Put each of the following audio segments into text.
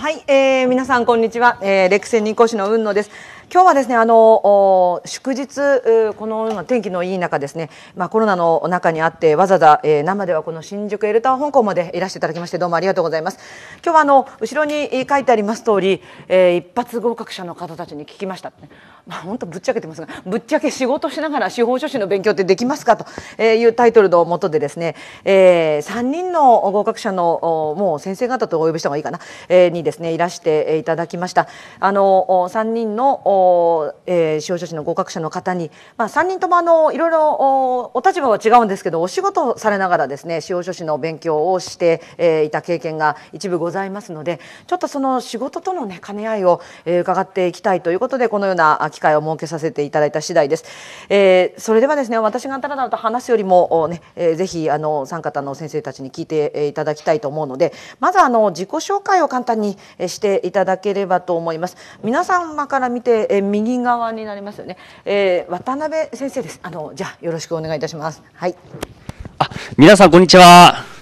はい、えー、皆さんこんにちは、えー、レクセンニコ市の雲野です。今日はですねあの祝日この天気のいい中ですね、まあ、コロナの中にあってわざわざ、えー、生ではこの新宿エルター香港までいらしていただきましてどうもありがとうございます今日はあの後ろに書いてあります通り、えー、一発合格者の方たちに聞きました、まあ、本当ぶっちゃけてますが「ぶっちゃけ仕事しながら司法書士の勉強ってできますか?」というタイトルのもとでですね、えー、3人の合格者のもう先生方とお呼びした方がいいかな、えー、にですねいらしていただきました。あの3人の、えー、司法書士の合格者の方に、まあ、3人ともあのいろいろお立場は違うんですけどお仕事をされながらですね司法書士の勉強をして、えー、いた経験が一部ございますのでちょっとその仕事との、ね、兼ね合いを、えー、伺っていきたいということでこのような企機会を設けさせていただいた次第です。えー、それではですね私がたらだと話すよりもね、えー、ぜひあの参加方の先生たちに聞いていただきたいと思うのでまずあの自己紹介を簡単にしていただければと思います。皆様から見て、えー、右側になりますよね、えー、渡辺先生です。あのじゃあよろしくお願いいたします。はい。あ皆さんこんにちは。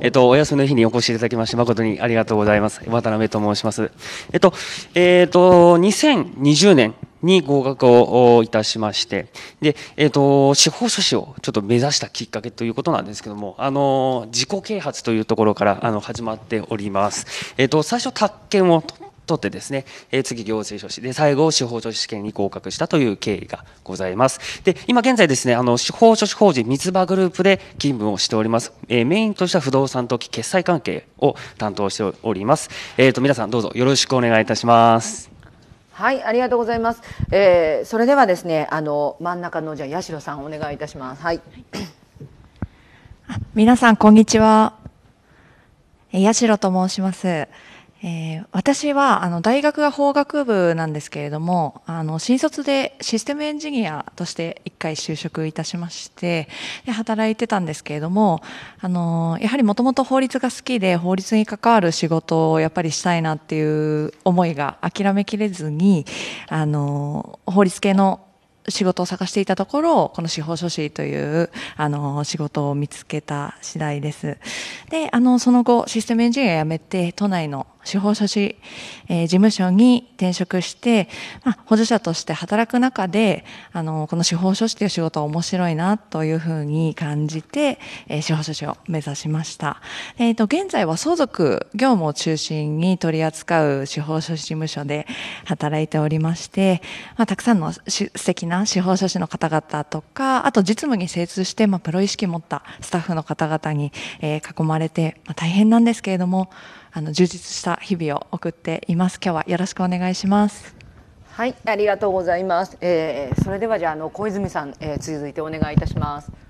えっと、お休みの日にお越しいただきまして、誠にありがとうございます。渡辺と申します。えっと、えっと、2020年に合格をいたしまして、で、えっと、司法書士をちょっと目指したきっかけということなんですけども、あの、自己啓発というところから、あの、始まっております。えっと、最初、宅建を取取ってですね、えー、次行政書士で最後司法書士試験に合格したという経緯がございます。で今現在ですねあの司法書士法人三つ葉グループで勤務をしております、えー、メインとした不動産と決済関係を担当しております。えっ、ー、と皆さんどうぞよろしくお願いいたします。はい、ありがとうございます。えー、それではですね、あの真ん中のじゃあ、八代さんお願いいたします。はい。皆さんこんにちは。八代と申します。え私はあの大学が法学部なんですけれどもあの新卒でシステムエンジニアとして1回就職いたしましてで働いてたんですけれどもあのやはりもともと法律が好きで法律に関わる仕事をやっぱりしたいなっていう思いが諦めきれずにあの法律系の仕事を探していたところ、この司法書士という、あの、仕事を見つけた次第です。で、あの、その後、システムエンジニアを辞めて、都内の司法書士、えー、事務所に転職して、まあ、補助者として働く中で、あの、この司法書士という仕事は面白いなというふうに感じて、えー、司法書士を目指しました。えっ、ー、と、現在は相続業務を中心に取り扱う司法書士事務所で働いておりまして、まあ、たくさんの素敵な難、司法書士の方々とか、あと実務に精通して、まあ、プロ意識持ったスタッフの方々に、えー、囲まれて、まあ、大変なんですけれども、あの、充実した日々を送っています。今日はよろしくお願いします。はい、ありがとうございます。えー、それではじゃあ、あの、小泉さん、えー、続いてお願いいたします。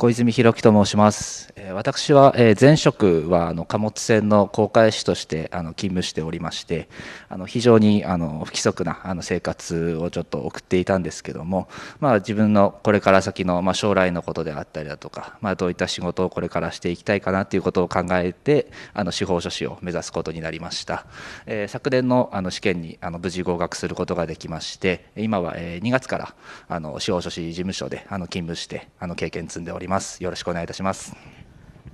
小泉弘樹と申します。私は前職はあの貨物船の航海士としてあの勤務しておりまして、あの非常にあの不規則なあの生活をちょっと送っていたんですけども、まあ自分のこれから先のまあ将来のことであったりだとか、まあどういった仕事をこれからしていきたいかなということを考えて、あの司法書士を目指すことになりました。えー、昨年のあの試験にあの無事合格することができまして、今は2月からあの司法書士事務所であの勤務してあの経験積んでおります。ます。よろしくお願いいたします。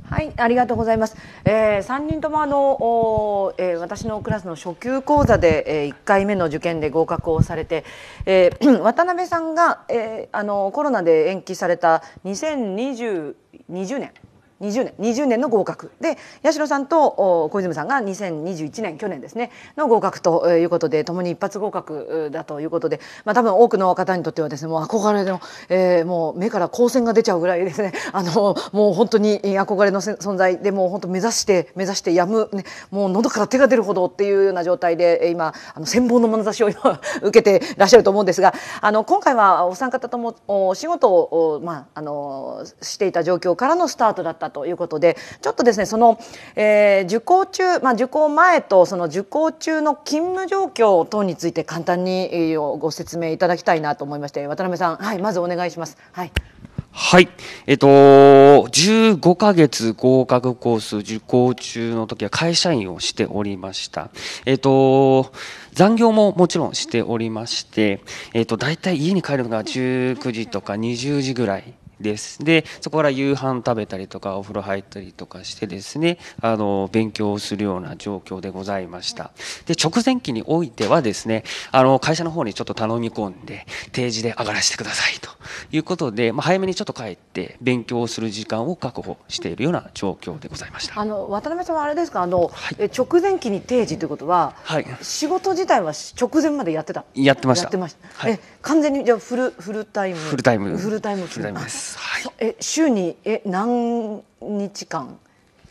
はい、ありがとうございます。えー、3人ともあの、お、えー、私のクラスの初級講座で、えー、1回目の受験で合格をされて、えー、渡辺さんが、えー、あのコロナで延期された2020 20年20年20年の合格で八代さんと小泉さんが2021年去年ですねの合格ということで共に一発合格だということで、まあ、多分多くの方にとってはですねもう憧れの、えー、もう目から光線が出ちゃうぐらいですね あのもう本当に憧れの存在でもう本当目指して目指してやむ、ね、もう喉から手が出るほどっていうような状態で今あの羨望の眼差しを今 受けてらっしゃると思うんですがあの今回はお三方ともお仕事を、まあ、あのしていた状況からのスタートだったということでちょっとですねその、えー、受講中、まあ、受講前とその受講中の勤務状況等について簡単にご説明いただきたいなと思いまして渡辺さん、はい、まずお願いします。はいはい。えっと、15ヶ月合格コース受講中の時は会社員をしておりました。えっと、残業ももちろんしておりまして、えっと、大体家に帰るのが19時とか20時ぐらいですでそこから夕飯食べたりとかお風呂入ったりとかしてですねあの勉強をするような状況でございましたで直前期においてはですねあの会社の方にちょっと頼み込んで定時で上がらせてくださいということで、まあ、早めにちょっと帰って勉強をする時間を確保しているような状況でございましたあの渡辺さんはあれですかあの、はい、直前期に定時ということは、はい、仕事自体は直前までやってたやってましたやってました、はい、え完全にじゃフルフルタイムフルタイムフルタイムフルタイムです。はい、え週にえ何日間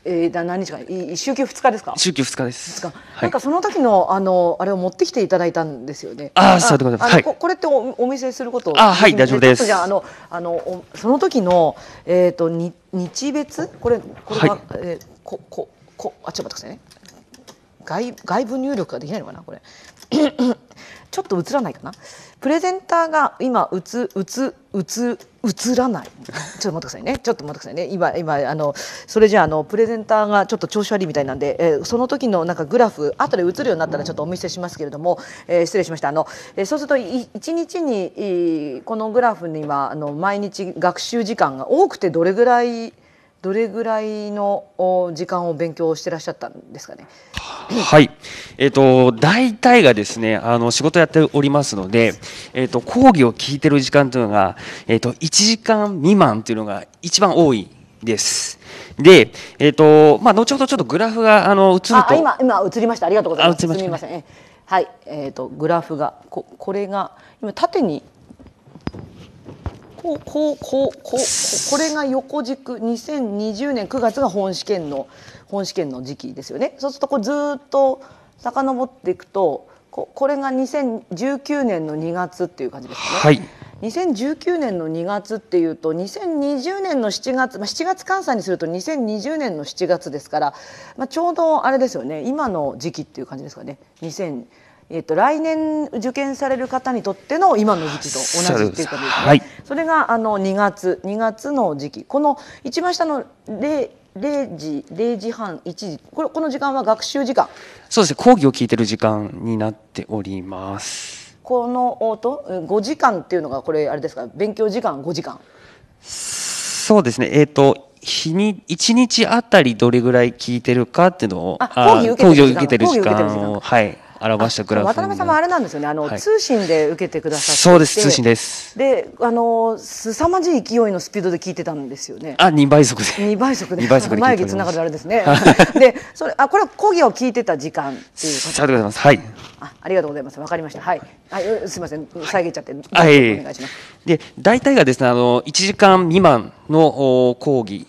えー、何日間い週休二日ですか週休二日ですなんかその時のあのあれを持ってきていただいたんですよねああそうでございます、はい、これっておお見せすることあはい大丈夫ですじゃあのあのその時のえっ、ー、とに日別これこれが、はい、えー、こここあちょっと待ってくださいね外外部入力ができないのかなこれちょっと映らないかなプレゼンターが今うつう映らないちょっと待ってくださいねちょっと待ってくださいね今今あのそれじゃあのプレゼンターがちょっと調子悪いみたいなんで、えー、その時のなんかグラフ後で映るようになったらちょっとお見せしますけれども、えー、失礼しましたあの、えー、そうすると1日にこのグラフにはあの毎日学習時間が多くてどれぐらいどれぐらいの時間を勉強してらっしゃったんですかね。はい、えっ、ー、と大体がですね、あの仕事やっておりますので、えっ、ー、と講義を聞いてる時間というのがえっ、ー、と1時間未満というのが一番多いです。で、えっ、とまあ後ほどちょっとグラフがあの映ると、今今映りました。ありがとうございます。すみません。はい、えっ、とグラフがここれが今縦にこうこうこうこうこれが横軸2020年9月が本試験の本試験の時期ですよねそうするとこうずっと遡っていくとここれが2019年の2月っていう感じですね。はい2019年の2月っていうと2020年の7月、まあ、7月換算にすると2020年の7月ですから、まあ、ちょうどあれですよね今の時期っていう感じですかね2020えっと、来年受験される方にとっての今の時期と同じっていうかですね。はい、それがあの2月2月の時期この一番下の例0時零時半1時これこの時間は学習時間そうですね講義を聞いてる時間になっておりますこの音5時間っていうのがこれあれですか勉強時間5時間そうですねえっ、ー、と日に1日あたりどれぐらい聞いてるかっていうのを講義を受けてる時間をはい表したグラフ渡辺さんもあれなんですよねあの、はい、通信で受けてくださってそうです通信ですであの凄まじい勢いのスピードで聞いてたんですよねあ2倍速で2倍速で2倍速で眉毛つながるあれですね でそれあこれは講義を聞いてた時間っていうありがとうございますはいあありがとうございますわかりましたはい、あすみません遮っちゃって、はい、お願いしますで大体がですねあの1時間未満の講義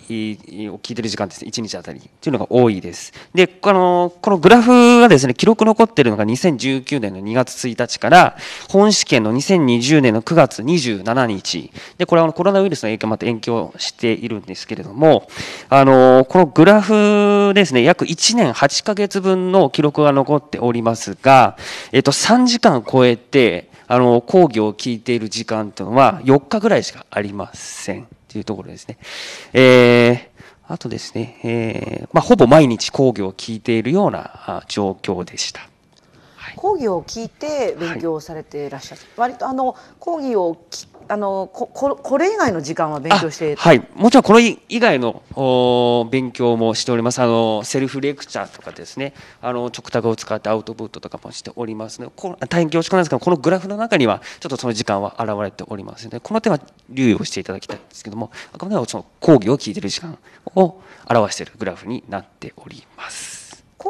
を聞いてる時間ですね1日あたりというのが多いですでこのこのグラフがですね記録残ってるのが2019年の2月1日から本試験の2020年の9月27日でこれはコロナウイルスの影響もあって延期をしているんですけれどもあのこのグラフですね約1年8ヶ月分の記録が残っておりますが、えっと、3時間超えてあの講義を聞いている時間というのは4日ぐらいしかありませんというところですね。えーあとですね、えーまあ、ほぼ毎日講義を聞いているような状況でした。講義を聞いて勉強されていらっしゃる、はい、割とあの講義をあのここれ以外の時間は勉強してはいもちろんこれ以外のお勉強もしておりますあのセルフレクチャーとかですねあの直卓を使ってアウトプットとかもしておりますので大変恐縮なんですけどこのグラフの中にはちょっとその時間は現れておりますのでこの点は留意をしていただきたいんですけどもあくまでもその講義を聞いてる時間を表しているグラフになっております。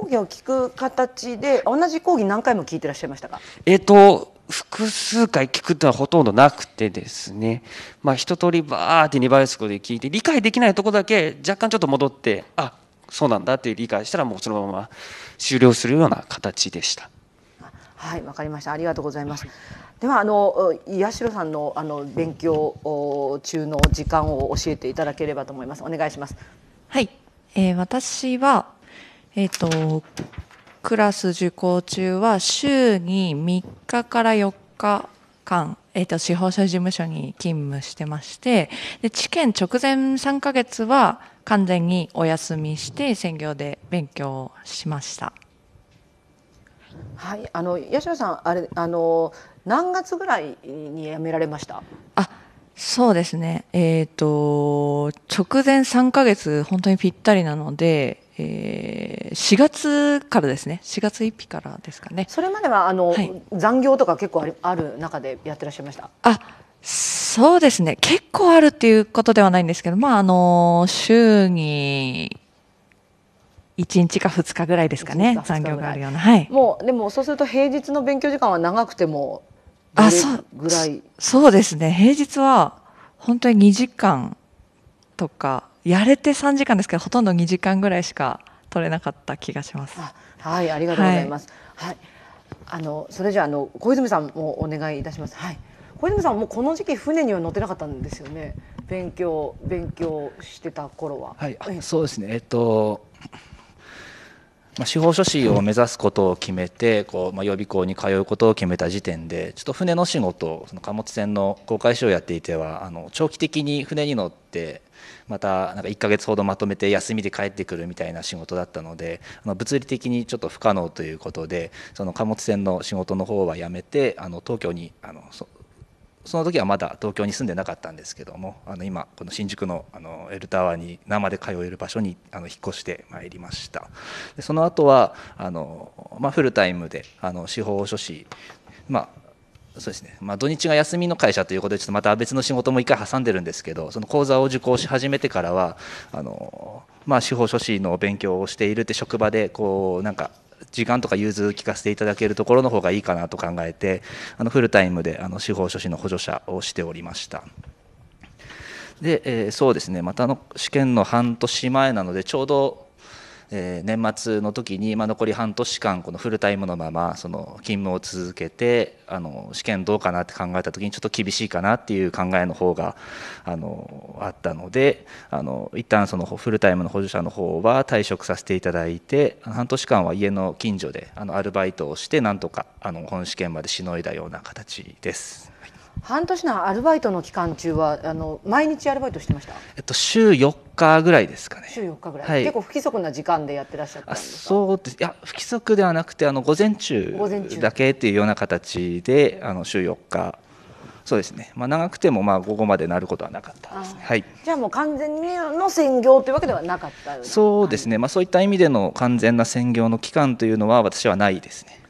講義を聞く形で同じ講義何回も聞いてらっしゃいましたかえっ、と複数回聞くとはほとんどなくてですね、まあ、一通りバーって2倍速で聞いて理解できないところだけ若干ちょっと戻ってあそうなんだって理解したらもうそのまま終了するような形でした。はい、わかりました。ありがとうございます。ではあの八代さんのあの勉強中の時間を教えていただければと思います。お願いします。はい、えー、私はえっ、ー、と、クラス受講中は週に3日から4日間、えっ、ー、と、司法書事務所に勤務してまして、で、知験直前3ヶ月は完全にお休みして専業で勉強しました。はい、あの八代さんあれあの何月ぐらいに辞められました？あ、そうですね。えっ、ー、と直前3か月本当にぴったりなので、えー、4月からですね4月1日からですかねそれまではあの、はい、残業とか結構あるある中でやってらっしゃいましたあそうですね結構あるっていうことではないんですけどまああの週に1日か2日ぐらいですかね残業があるような、はい、もうでもそうすると平日の勉強時間は長くてもあそうぐらいそうですね平日は本当に2時間とかやれて3時間ですけどほとんど2時間ぐらいしか取れなかった気がします。はいありがとうございます。はい、はい、あのそれじゃあの小泉さんもお願いいたします。はい。小泉さんもこの時期船には乗ってなかったんですよね勉強勉強してた頃ははい、そうですねえっと、まあ、司法書士を目指すことを決めてこう、まあ、予備校に通うことを決めた時点でちょっと船の仕事その貨物船の航海士をやっていてはあの長期的に船に乗ってまたなんか1ヶ月ほどまとめて休みで帰ってくるみたいな仕事だったのであの物理的にちょっと不可能ということでその貨物船の仕事の方はやめてあの東京にあのその時はまだ東京に住んでなかったんですけどもあの今この新宿のあのエルタワーに生で通える場所にあの引っ越してまいりましたでその後はあのまあ、フルタイムであの司法書士まあそうですね、まあ、土日が休みの会社ということで、ちょっとまた別の仕事も一回挟んでるんですけど、その講座を受講し始めてからは、あのまあ、司法書士の勉強をしているって職場で、こう、なんか、時間とか融通聞かせていただけるところの方がいいかなと考えて、あのフルタイムであの司法書士の補助者をしておりました。で、えー、そうですね、またの試験の半年前なので、ちょうどえー、年末の時に、まあ、残り半年間このフルタイムのままその勤務を続けてあの試験どうかなって考えた時にちょっと厳しいかなっていう考えの方があのあったのであの一旦そのフルタイムの補助者の方は退職させていただいて半年間は家の近所であのアルバイトをしてなんとかあの本試験までしのいだような形です。半年のアルバイトの期間中はあの毎日アルバイトしてました。えっと週4日ぐらいですかね週4日ぐらい、はい、結構不規則な時間でやってらっしゃったんそうですいや不規則ではなくてあの午前中だけっていうような形であの週4日そうですね、まあ、長くてもまあ午後までなることはなかったですね、はい、じゃあもう完全にの専業というわけではなかったそうですね、はい、まあ、そういった意味での完全な専業の期間というのは私はないですね。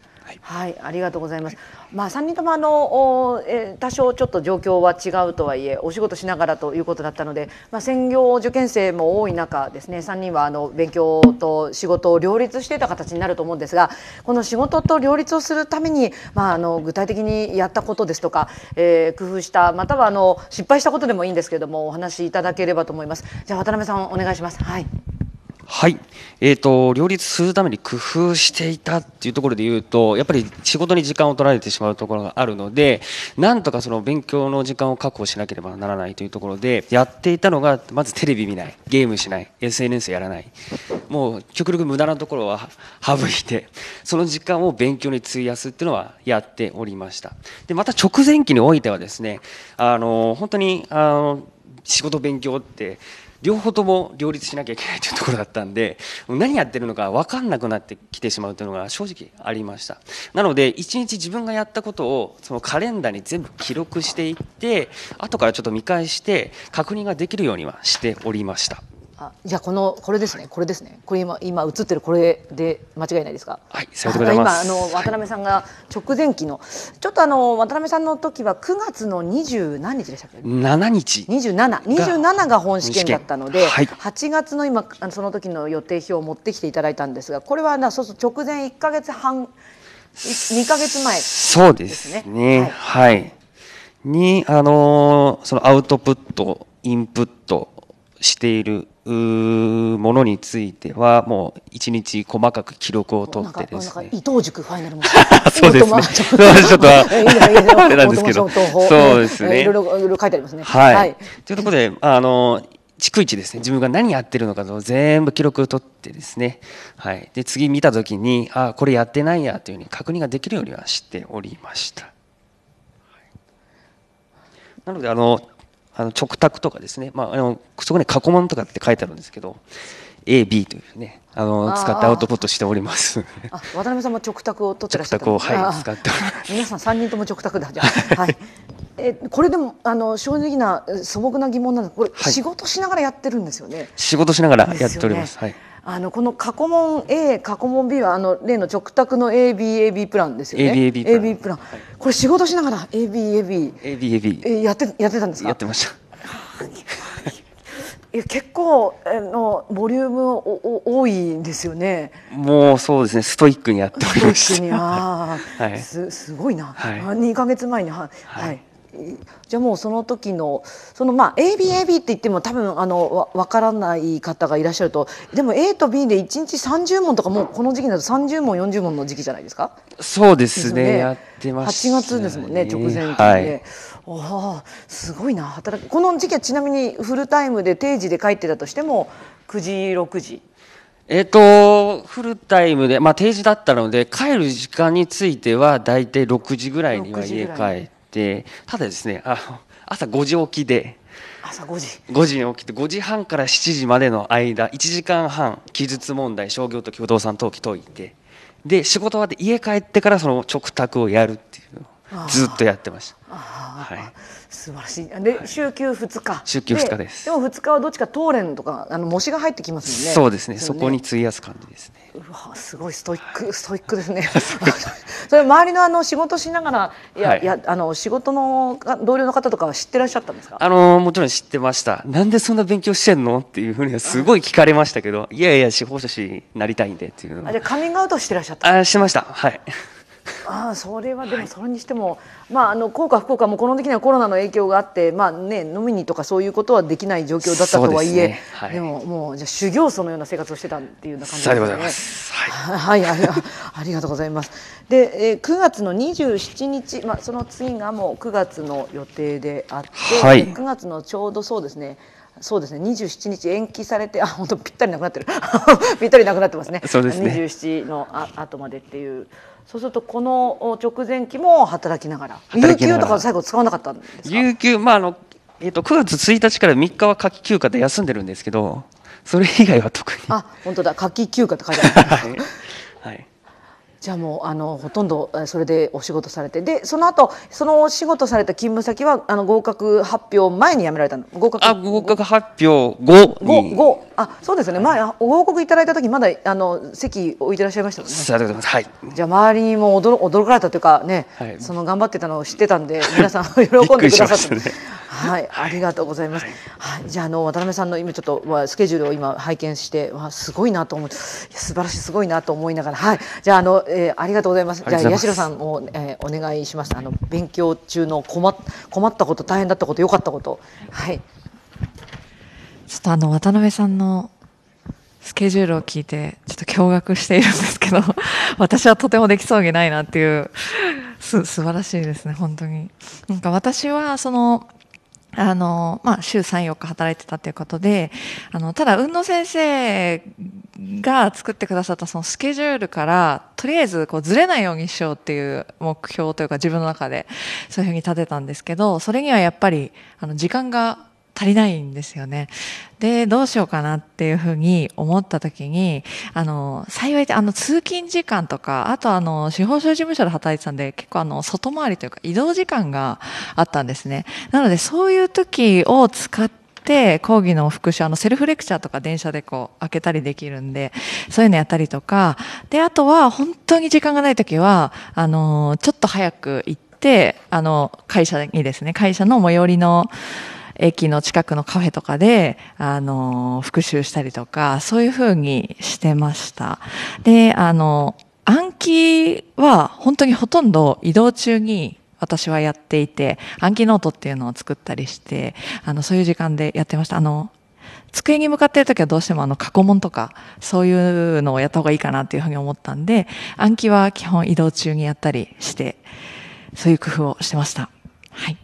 はい、ありがとうございます。まあ、三人ともあの、え多少ちょっと状況は違うとはいえ、お仕事しながらということだったので。まあ、専業受験生も多い中ですね、三人はあの勉強と仕事を両立していた形になると思うんですが。この仕事と両立をするために、まあ、あの具体的にやったことですとか、えー、工夫した、またはあの失敗したことでもいいんですけれども、お話しいただければと思います。じゃ渡辺さん、お願いします。はい。はい、えーと、両立するために工夫していたっていうところで言うとやっぱり仕事に時間を取られてしまうところがあるのでなんとかその勉強の時間を確保しなければならないというところでやっていたのがまずテレビ見ないゲームしない SNS やらないもう極力無駄なところは省いてその時間を勉強に費やすっていうのはやっておりましたでまた直前期においてはですねあの本当にあの仕事勉強って両方とも両立しなきゃいけないというところだったんで何やってるのか分かんなくなってきてしまうというのが正直ありましたなので一日自分がやったことをそのカレンダーに全部記録していって後からちょっと見返して確認ができるようにはしておりましたあじゃこのこれですねこれですねこれ今今映ってるこれで間違いないですかはいさうございます今あの渡辺さんが直前期の、はい、ちょっとあの渡辺さんの時は9月の20何日でしたっけ7日2727が本試験だったので、はい、8月の今その時の予定表を持ってきていただいたんですがこれはなそうそう直前1か月半2か月前です、ね、そうですねはい、はい、にあのー、そのアウトプットインプットしているものについてはもう一日細かく記録を取ってですね。伊藤塾ファイナルも そうですね。ちょっと なんですけど、そうですね。いろいろ書いてありますね。はい。はい、というところであの逐一ですね自分が何やってるのかと全部記録を取ってですね、はい、で次見た時にあこれやってないやというふうに確認ができるようにはしておりました。はい、なのであのあの直卓とかですね、まあ、あのそこに過去問とかって書いてあるんですけど AB というねあの使ってアウトプットしておりますあ渡辺さんも直卓を取ってらっしゃった直卓を、はい、使って皆さん3人とも直卓だじゃあ、はい、えこれでもあの正直な素朴な疑問なんですこれ、はい、仕事しながらやってるんですよね仕事しながらやっております、ね、はいあのこの過去問 A 過去問 B はあの例の直卓の ABAB プランですよね。ABAB プラン。AB プランこれ仕事しながら ABAB。ABAB。やってやってたんですか。やってました。いや結構あのボリュームおお多いんですよね。もうそうですねストイックにやっておりました。ストイックにあ、はい、すすごいな。はい、2ヶ月前にははい、はいじゃあもうその時のそのまあ ABAB って言っても多分あのわからない方がいらっしゃるとでも A と B で1日30問とかもうこの時期だと30問40問の時期じゃないですかそうですね、ね、やってますね、8月ですもんね直前で、ね、はい、おすごいな働くこの時期はちなみにフルタイムで定時で帰ってたとしても9時6時えっ、と、フルタイムで、まあ、定時だったので、帰る時間については、大体6時ぐらいには家帰って。てただですねあ朝5時起きで朝5時5時に起きて5時半から7時までの間1時間半記述問題商業と不動産登記解いてで仕事終わって家帰ってからその直託をやるっていうのをずっとやってました。はい素晴らしい。で、週休2日。週休2日です。でも2日はどっちか当連とかあの模試が入ってきますもね。そうですね。そ、ね、こに費やす感じですね。うわすごいストイックストイックですね。それ周りのあの仕事しながらいや、はい、いやあの仕事の同僚の方とかは知ってらっしゃったんですか。あのもちろん知ってました。なんでそんな勉強してんのっていうふうにはすごい聞かれましたけど、いやいや司法書士なりたいんでっていうあじゃカミングアウトしてらっしゃった。あしてました。はい。ああそれはでもそれにしても、はい、まああの効果不効果もこの時にはコロナの影響があってまあね飲みにとかそういうことはできない状況だったとはいえ、ねはい、でももうじゃ修行僧のような生活をしてたっていうな感じですね。はい、はい、ありがとうございます。で、えー、9月の27日、まあその次がもう9月の予定であって、はい、9月のちょうどそうですね。そうですね。二十七日延期されて、あ、本当ぴったりなくなってる。ぴったりなくなってますね。そうですね。二十七のあ後までっていう。そうするとこの直前期も働きながら有給とか最後使わなかったんですか有給、まああのえー、と9月1日から3日は夏季休暇で休んでるんですけどそれ以外は特にあ本当だ夏季休暇って書いてある、はい、はいじゃあもうあのほとんどそれでお仕事されてでその後そのお仕事された勤務先はあの合格発表前に辞められたの合格あ合格発表後後後あそうですね、はい、前報告いただいた時まだあの席置いてらっしゃいましたもんねありがとうございます、はい、じゃあ周りにも驚驚かれたというかね、はい、その頑張ってたのを知ってたんで皆さん 喜んでくださって、はい、ありがとうございます。はい、じゃあの渡辺さんの今ちょっとはスケジュールを今拝見してわすごいなと思って素晴らしいすごいなと思いながらはい、じゃああの、えー、ありがとうございます。じゃあ八代さんも、えー、お願いします。あの勉強中の困困ったこと大変だったこと良かったことはい。ちょっとあの渡辺さんのスケジュールを聞いてちょっと驚愕しているんですけど 私はとてもできそうにないなっていうす素晴らしいですね本当になんか私はそのあの、まあ、週3、4日働いてたということで、あの、ただ、運動先生が作ってくださったそのスケジュールから、とりあえず、こう、ずれないようにしようっていう目標というか、自分の中で、そういうふうに立てたんですけど、それにはやっぱり、あの、時間が足りないんですよね。で、どうしようかなっていうふうに思った時に、あの、幸いあの、通勤時間とか、あとあの、司法省事務所で働いてたんで、結構あの、外回りというか移動時間があったんですね。なので、そういう時を使って、講義の復習あのセルフレクチャーとか電車でこう開けたりできるんでそういうのやったりとかであとは本当に時間がない時はあのちょっと早く行ってあの会社にですね会社の最寄りの駅の近くのカフェとかで、あの、復習したりとか、そういうふうにしてました。で、あの、暗記は本当にほとんど移動中に私はやっていて、暗記ノートっていうのを作ったりして、あの、そういう時間でやってました。あの、机に向かってる時はどうしてもあの過去問とかそういうのをやった方がいいかなっていうふうに思ったんで暗記は基本移動中にやったりしてそういう工夫をしてました。はい。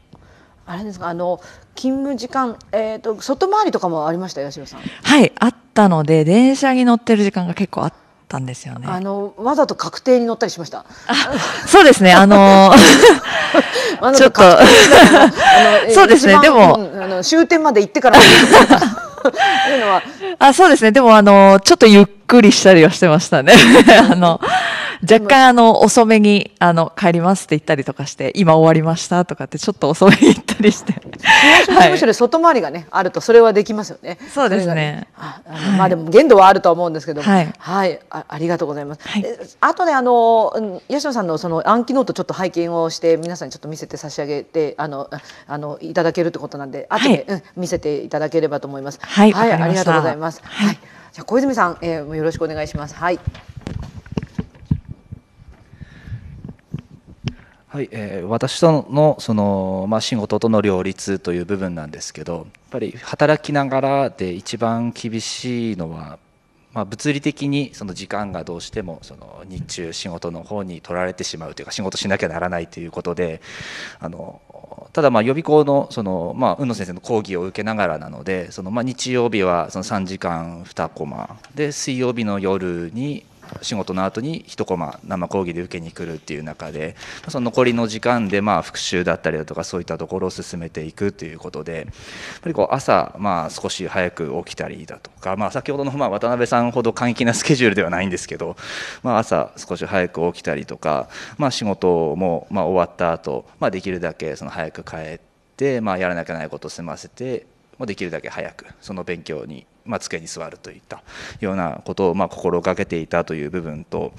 あれですかあの勤務時間、えーと、外回りとかもありました八代さんはいあったので電車に乗ってる時間が結構あったんですよねあのわざと確定に乗ったりしましたそうですねあの ちょっとそうですねでも、あの終点まで行ってからというのは。あ、そうですね。でも、あの、ちょっとゆっくりしたりはしてましたね。あの、若干、あの、遅めに、あの、帰りますって言ったりとかして、今終わりましたとかって、ちょっと遅めに行ったりして。むしろ外回りがね、あると、それはできますよね。そうですね。ねああまあ、でも、限度はあると思うんですけどはい、はいあ、ありがとうございます。はい、あとね、あの、吉野さんの、その、暗記ノート、ちょっと拝見をして、皆さんにちょっと見せて差し上げて、あの、あの、いただけるってことなんで、後で、はい、うん、見せていただければと思います。はい、はい、ありがとうございます。はい、はい、じゃ小泉さん、えー、よろしくお願いします。はい。はいえー、私とのその、まあ、仕事との両立という部分なんですけどやっぱり働きながらで一番厳しいのは、まあ、物理的にその時間がどうしてもその日中仕事の方に取られてしまうというか仕事しなきゃならないということであのただまあ予備校のその、まあ、海野先生の講義を受けながらなのでその、まあ、日曜日はその3時間2コマで水曜日の夜に仕事の後に1コマ生講義で受けに来るっていう中でその残りの時間でまあ復習だったりだとかそういったところを進めていくということでやっぱりこう朝まあ少し早く起きたりだとか、まあ、先ほどのま渡辺さんほど簡易なスケジュールではないんですけど、まあ、朝少し早く起きたりとか、まあ、仕事もま終わった後、まあできるだけその早く帰って、まあ、やらなきゃいけないことを済ませてできるだけ早くその勉強にまあ、机に座るといったようなことをま心がけていたという部分と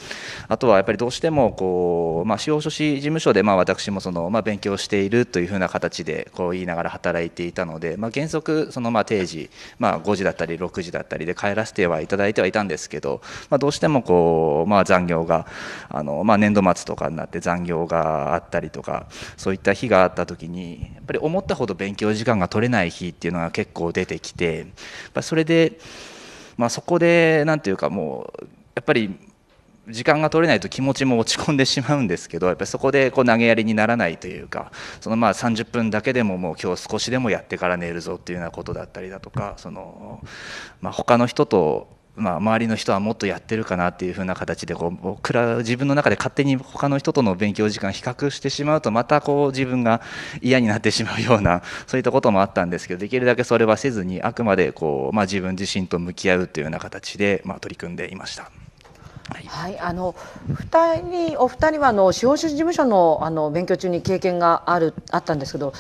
あとはやっぱりどうしてもこう、まあ、司法書士事務所でまあ私もその、まあ、勉強しているというふうな形でこう言いながら働いていたので、まあ、原則そのま定時、まあ、5時だったり6時だったりで帰らせてはいただいてはいたんですけど、まどうしてもこう、ま残業があの、ま年度末とかになって残業があったりとかそういった日があった時にやっぱり思ったほど勉強時間が取れない日っていうのが結構出てきてそれでで、まあ、そこで何ていうかもうやっぱり時間が取れないと気持ちも落ち込んでしまうんですけどやっぱりそこでこう投げやりにならないというかそのまあ30分だけでももう今日少しでもやってから寝るぞっていうようなことだったりだとかその、まあ、他の人とまあ、周りの人はもっとやってるかなっていうふうな形でこう僕ら自分の中で勝手に他の人との勉強時間比較してしまうとまたこう自分が嫌になってしまうような そういったこともあったんですけどできるだけそれはせずにあくまでこう、まあ、自分自身と向き合うというような形で、まあ、取り組んでいました。はい、あの二人お二人はあの司法書士事務所のあの勉強中に経験があるあったんですけど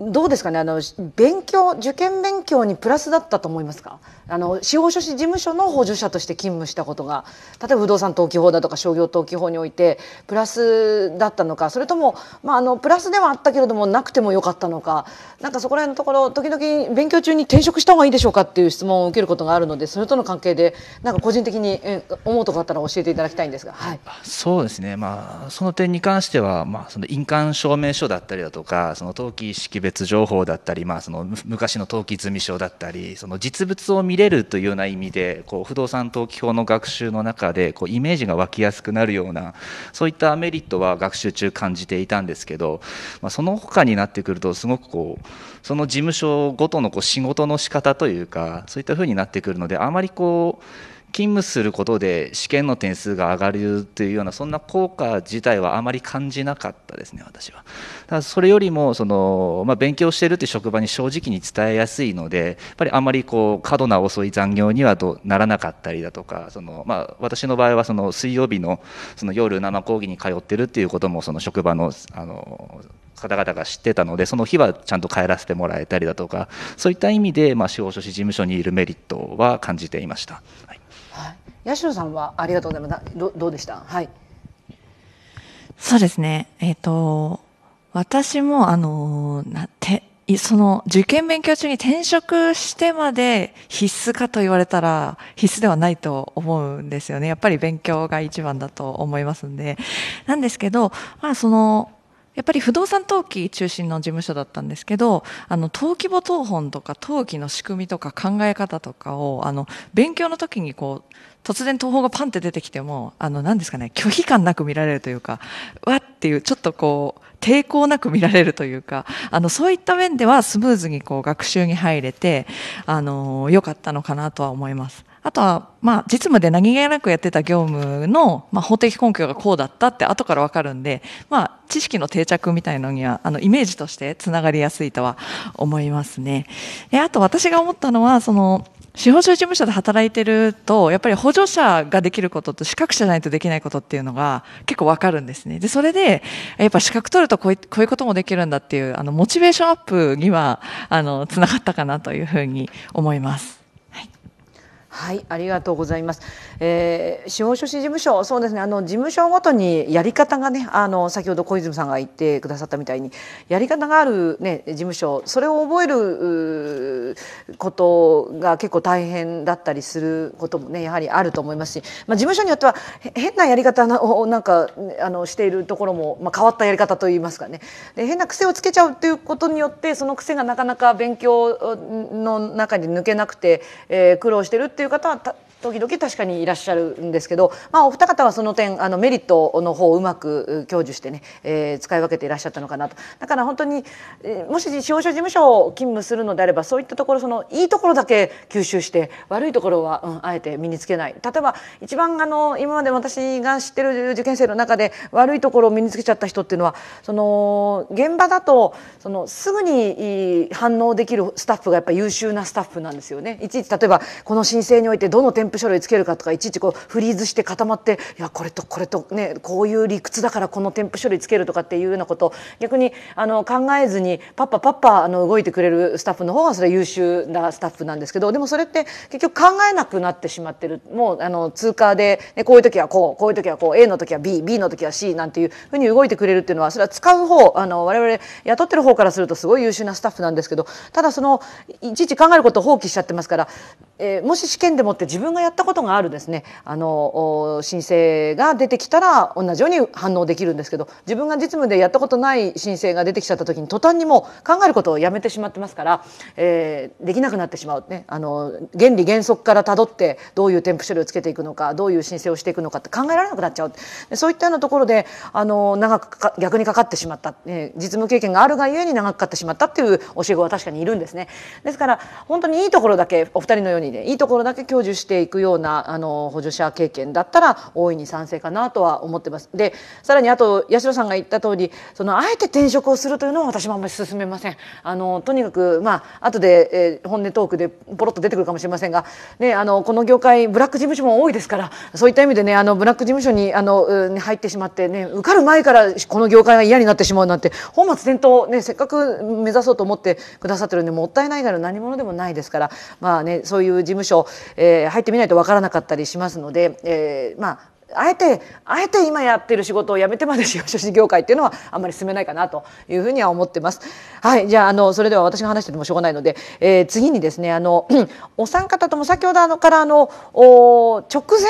どうですかねあの勉強受験勉強にプラスだったと思いますかあの司法書士事務所の補助者として勤務したことが例えば不動産登記法だとか商業登記法においてプラスだったのかそれとも、まあ、あのプラスではあったけれどもなくてもよかったのかなんかそこら辺のところ時々勉強中に転職した方がいいでしょうかっていう質問を受けることがあるのでそれとの関係でなんか個人的に思うところあったら教えていただきたいんですが、はい、そうですね、まあ、その点に関しては、まあ、その印鑑証明書だったりだとかその登記識別情報だったり、まあ、その昔の登記済証だったりその実物を見れるというような意味でこう不動産登記法の学習の中でこうイメージが湧きやすくなるようなそういったメリットは学習中感じていたんですけど、まあ、その他になってくるとすごくこうその事務所ごとのこう仕事の仕方というかそういったふうになってくるのであまりこう勤務することで試験の点数が上がるというようなそんな効果自体はあまり感じなかったですね私は。だそれよりもその、まあ、勉強してるって職場に正直に伝えやすいのでやっぱりあまりこう過度な遅い残業にはどならなかったりだとかその、まあ、私の場合はその水曜日のその夜生講義に通ってるっていうこともその職場のあの方々が知ってたのでその日はちゃんと帰らせてもらえたりだとかそういった意味で、まあ、司法書士事務所にいるメリットは感じていました。八代さんはありがとうございますどどうでしたはいそうですねえっ、ー、と私もあのなてその受験勉強中に転職してまで必須かと言われたら必須ではないと思うんですよね。やっぱり勉強が一番だと思いますんで。なんですけど、まあその、やっぱり不動産登記中心の事務所だったんですけど、あの、登記簿登本とか登記の仕組みとか考え方とかを、あの、勉強の時にこう、突然東宝がパンって出てきても、あの、何ですかね、拒否感なく見られるというか、わっていう、ちょっとこう、抵抗なく見られるというか、あの、そういった面ではスムーズにこう、学習に入れて、あの、良かったのかなとは思います。あとは、まあ、実務で何気なくやってた業務の、まあ、法的根拠がこうだったって後からわかるんで、まあ、知識の定着みたいのには、あの、イメージとしてつながりやすいとは思いますね。え、あと私が思ったのは、その、司法書士事務所で働いてるとやっぱり補助者ができることと資格者じゃないとできないことっていうのが結構わかるんですねでそれでやっぱ資格取るとこういこういうこともできるんだっていうあのモチベーションアップにはあのつながったかなというふうに思います。はい、ありがとうございます。えー、司法書士事務所、そうですね。あの事務所ごとにやり方がね、あの先ほど小泉さんが言ってくださったみたいにやり方があるね事務所、それを覚えることが結構大変だったりすることもねやはりあると思いますし、まあ事務所によっては変なやり方をなんかあのしているところも、まあ変わったやり方といいますかね。で変な癖をつけちゃうということによってその癖がなかなか勉強の中に抜けなくて、えー、苦労してるっていう到他。時々確かにいらっしゃるんですけど、まあ、お二方はその点あのメリットの方をうまく享受してね、えー、使い分けていらっしゃったのかなとだから本当にもし司法書事務所を勤務するのであればそういったところそのいいところだけ吸収して悪いところは、うん、あえて身につけない例えば一番あの今まで私が知ってる受験生の中で悪いところを身につけちゃった人っていうのはその現場だとそのすぐに反応できるスタッフがやっぱ優秀なスタッフなんですよね。いちいち例えばこの申請においてどの店書類つけるかとかいちいちこうフリーズして固まっていやこれとこれとねこういう理屈だからこの添付書類つけるとかっていうようなこと逆にあの考えずにパッパパッパあの動いてくれるスタッフの方がそれ優秀なスタッフなんですけどでもそれって結局考えなくなってしまってるもうあの通過で、ね、こういう時はこうこういう時はこう A の時は BB の時は C なんていうふうに動いてくれるっていうのはそれは使う方あの我々雇ってる方からするとすごい優秀なスタッフなんですけどただそのいちいち考えることを放棄しちゃってますから、えー、もし試験でもって自分がやったことがあるですねあの申請が出てきたら同じように反応できるんですけど自分が実務でやったことない申請が出てきちゃった時に途端にもう考えることをやめてしまってますから、えー、できなくなってしまう、ね、あの原理原則からたどってどういう添付書類をつけていくのかどういう申請をしていくのかって考えられなくなっちゃうそういったようなところであの長く逆にかかってしまった、えー、実務経験があるがゆえに長くかかってしまったっていう教え子は確かにいるんですね。ですから本当にいいところだけお二人のようにねいいところだけ享受していくようなあの補助者経験だったら大いに賛成かなとは思ってます。でさらにあと八代さんが言った通りそのあえて転職をするというのは私もあんまり進めません。あのとにかくまあ後で、えー、本音トークでポロッと出てくるかもしれませんが、ね、あのこの業界ブラック事務所も多いですからそういった意味でねあのブラック事務所にあの、入ってしまってね受かる前からこの業界が嫌になってしまうなんて本末転倒、ね、せっかく目指そうと思ってくださってるんでもったいないから何者でもないですからまあねそういう事務所、えー、入ってみないないとわからなかったりしますので、えー、まああえてあえて今やってる仕事を辞めてまで司法 書士業界っていうのはあんまり進めないかなというふうには思ってます。はいじゃああのそれでは私が話しててもしょうがないので、えー、次にですねあの お三方とも先ほどあのからあの直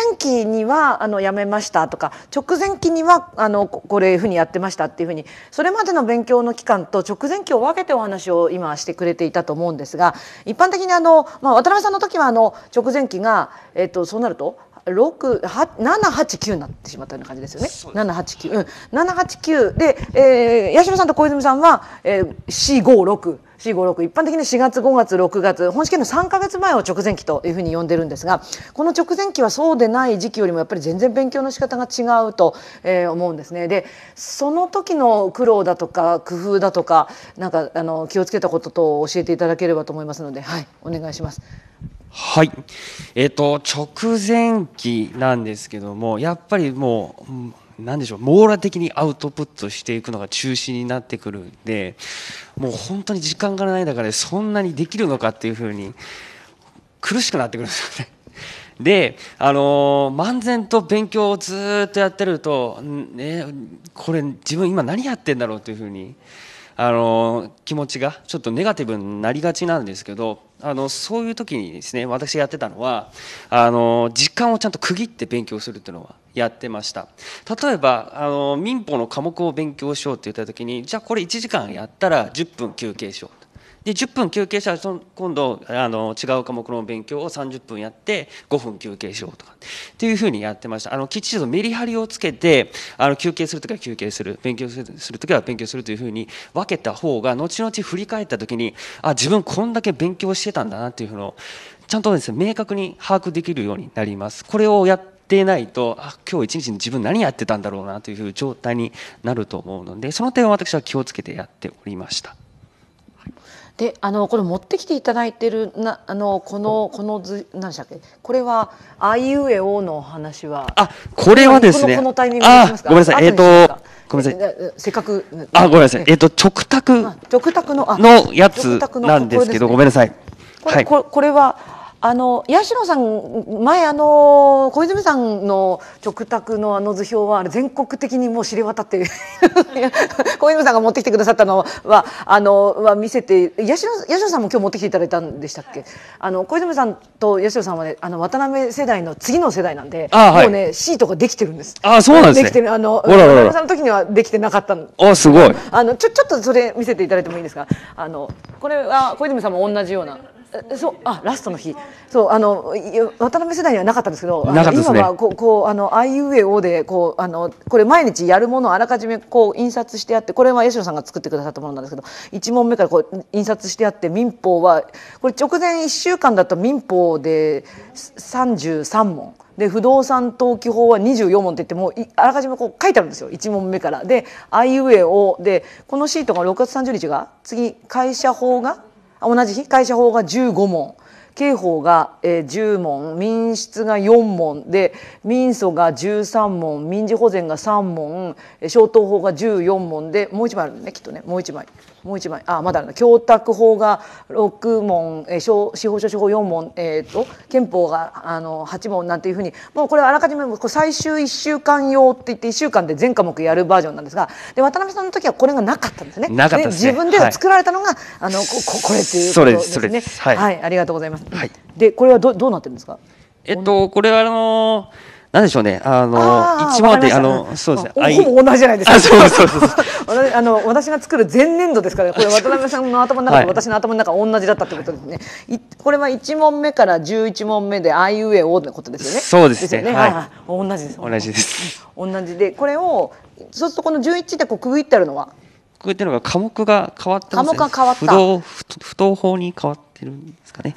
前期にはあの辞めましたとか直前期にはあのこれふうにやってましたっていうふうにそれまでの勉強の期間と直前期を分けてお話を今してくれていたと思うんですが一般的にあの、まあ、渡辺さんの時はあの直前期が、えっと、そうなると789になってしまったような感じですよね。七八九七八九で、えー、八代さんと小泉さんは、えー、456。4一般的に4月5月6月本試験の3か月前を直前期というふうに呼んでるんですがこの直前期はそうでない時期よりもやっぱり全然勉強の仕方が違うと、えー、思うんですね。でその時の苦労だとか工夫だとかなんかあの気をつけたことと教えていただければと思いますので、はい、お願いします。はい、えーと、と直前期なんですけどもやっぱりもう何でしょう網羅的にアウトプットしていくのが中心になってくるんでもう本当に時間がない中でそんなにできるのかっていうふうに苦しくなってくるんですよね。で、あのー、漫然と勉強をずっとやってると、ね、これ自分今何やってんだろうというふうに、あのー、気持ちがちょっとネガティブになりがちなんですけどあのそういう時にですね私やってたのはあの時間をちゃんと区切って勉強するっていうのはやってました例えばあの民法の科目を勉強しようって言った時にじゃあこれ1時間やったら10分休憩しようで10分休憩したら今度あの違う科目の勉強を30分やって5分休憩しようとかっていうふうにやってましたあのきっちりとメリハリをつけてあの休憩するときは休憩する勉強するときは勉強するというふうに分けた方が後々振り返ったときにあ自分こんだけ勉強してたんだなっていうのをちゃんとですね明確に把握できるようになりますこれをやってないとあ今日一日に自分何やってたんだろうなという状態になると思うのでその点は私は気をつけてやっておりました。であのこれ持ってきていただいてるなあのこのこの図何でしたっけこれはあいうえおの話はあこれはですねこのタイミングであごめんなさいえっ、ー、とごめんなさいせっかくあごめんなさいえっ、ー、と直卓のあのやつなんですけど、ね、ごめんなさいこれ,、はい、ここれはあの八代さん前あの小泉さんの直卓のあの図表は全国的にもう知れ渡って 小泉さんが持ってきてくださったのはあのは見せて八代八代さんも今日持ってきていただいたんでしたっけ、はい、あの小泉さんと八代さんはねあの渡辺世代の次の世代なんで、はい、もうねートができてるんです。あそうなんです、ね、できてるあの渡辺さんの時にはできてなかったあすごい。あのちょちょっとそれ見せていただいてもいいですか。あのこれは小泉さんも同じような。そうあラストの日そうあの渡辺世代にはなかったんですけど、ね、今はこうこうあの IUAO でこうあのこれ毎日やるものをあらかじめこう印刷してあってこれは八代さんが作ってくださったものなんですけど1問目からこう印刷してあって民法はこれ直前1週間だと民法で33問。で不動産登記法は24問って言ってもうあらかじめこう書いてあるんですよ1問目から。で IUA をでこのシートが6月30日が次会社法が同じ被害法が15問刑法が、え10問民室が4問で民訴が13問民事保全が3問消灯法が14問でもう一枚あるんねきっとねもう一枚。もう一枚あまだあるな供託法が六問、えー、司法書士法四問、えーと、憲法があの八問なんていうふうにもうこれあらかじめう、最終一週間用って言って一週間で全科目やるバージョンなんですがで渡辺さんの時はこれがなかったんですね。なかったです、ね、自分で作られたのが、はい、あのこここれっていうことですね。すすはい、はい、ありがとうございます。はい、でこれはどどうなってるんですか。えっとこれはあのーなんでしょうね、あの、一番で、あの、そうですね。ほぼ同じじゃないですか。そうそうそう。私、あの、私が作る前年度ですから、これ 渡辺さんの頭の中と私の頭の中同じだったってことですね。これは一問目から十一問目で、あいうえおのことですよね。そうですね。はい。同じです。同じです。同じで、これを、そうすると、この十一でこう区切ってあるのは。区切ってるのが、科目が変わった。科目が変わった。不動、不当法に変わってるんですかね。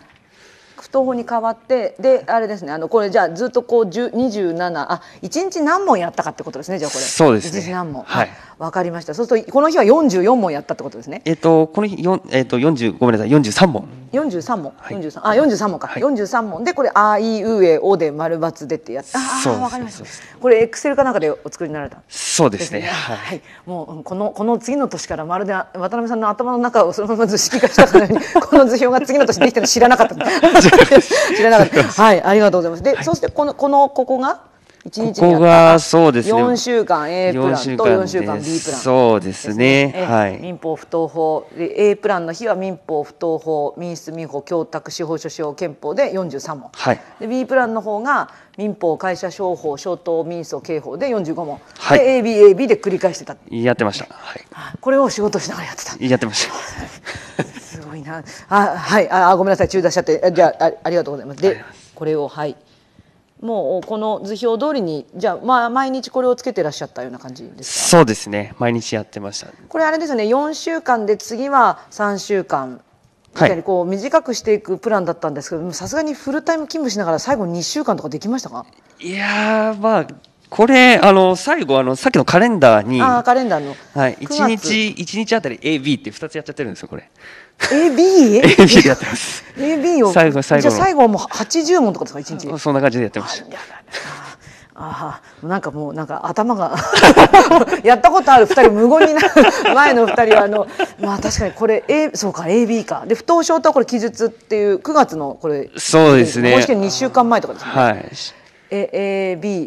東方に変わってであれですねあのこれじゃあずっとこう27あ一日何問やったかってことですねじゃあこれそうですね1日何問はいわかりましたそうするとこの日は44問やったってことですねえっ、とこの日4えっ、と40ごめんなさい43問43問、はい、43あ43問か、はい、43問でこれ「あいうえお」で丸×でってやってああわかりましたこれエクセルかなんかでお作りになられたそうですねはい、もうこのこの次の年からまるで渡辺さんの頭の中をそのまま図式化したように この図表が次の年できたの知らなかった 知らなかった。はい、ありがとうございます。で、はい、そしてこのこのここが一日ここがそうですね。四週間 A プランと四週間 B プラン、そうですね。はい。民法不当法で A プランの日は民法不当法、民出民法、供託司法書士法憲法で四十三問。はい。で B プランの方が民法、会社商法、商灯、民訴、刑法で45問、はい、で ABAB で繰り返してたやってました、はい、これを仕事しながらやってたやってました ごいなあはいあごめんなさい中断しちゃってじゃあありがとうございますでこれをはいもうこの図表通りにじゃあまあ毎日これをつけてらっしゃったような感じですそうですね毎日やってましたこれあれですね4週間で次は3週間みたいにこう短くしていくプランだったんですけどさすがにフルタイム勤務しながら最後2週間とかできましたかいやまあこれあの最後あのさっきのカレンダーにあカレンダーの、はい、1日1日あたり AB って2つやっちゃってるんですよこれ AB? AB やってます。AB を最後最後じゃ最後はもう80問とかですか一日。そんな感じでやってました。ああなんかもうなんか頭が やったことある2人無言になる前の2人はあのまあ確かにこれ、A、そうか AB かで不当症とはこれ記述っていう9月のこれそうですね公式2週間前とかですねはい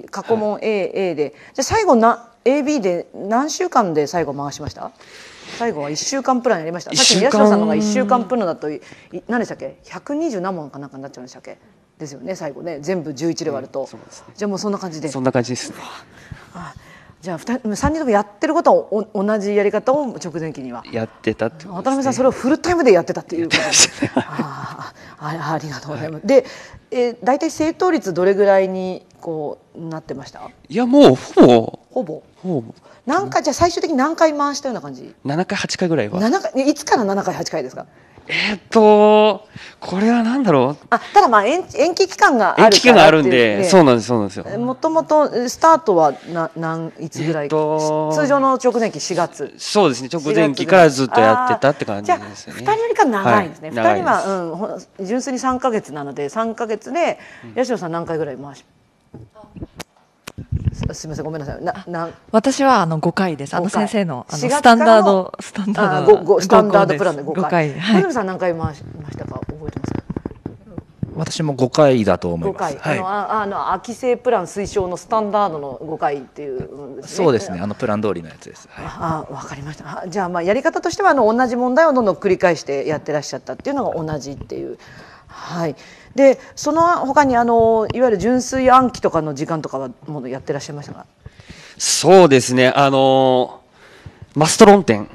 AB 過去問 AA で、じゃあ最後な AB で何週間で最後回しました最後は1週間プランやりましたさっき宮代さんのが1週間プランだと何でしたっけ120何問かなんかになっちゃうんでしたっけですよね最後ね全部11で割ると、うんね、じゃあもうそんな感じでそんな感じですあじゃあ3人ともやってることをお同じやり方を直前期にはやってたってこと、ね、渡辺さんそれをフルタイムでやってたっていうことああありがとうございます、はい、で、えー、大体正答率どれぐらいにこうなってましたいやもうほぼほぼほぼ何回じゃあ最終的に何回回したような感じ7回8回ぐらいは7回いつから7回8回ですかえっとこれは何だろうあただまあ延延期期間がある延期期間があるんで、そうなんですそうなんですよもともとスタートはな何いつぐらい、えっと、通常の直前期4月そうですね直前期からずっとやってたって感じですねじゃあ2人よりか長いですね、はい、2人は、うん、純粋に3か月なので3か月で八代さん何回ぐらい回し、うんすみませんごめんなさいなな私はあの5回ですあの先生のあのスタンダードスタンダードスタンダードプランで5回小泉、はい、さん何回回しましたか覚えてますか私も5回だと思います。はい、あのあの秋生プラン推奨のスタンダードの5回っていう、ね、そうですね。あのプラン通りのやつです。はい、あ、わかりました。じゃあまあやり方としてはあの同じ問題をどんどん繰り返してやってらっしゃったっていうのが同じっていう。はい。でその他にあのいわゆる純粋暗記とかの時間とかはもうやってらっしゃいましたかそうですねあのマスト論点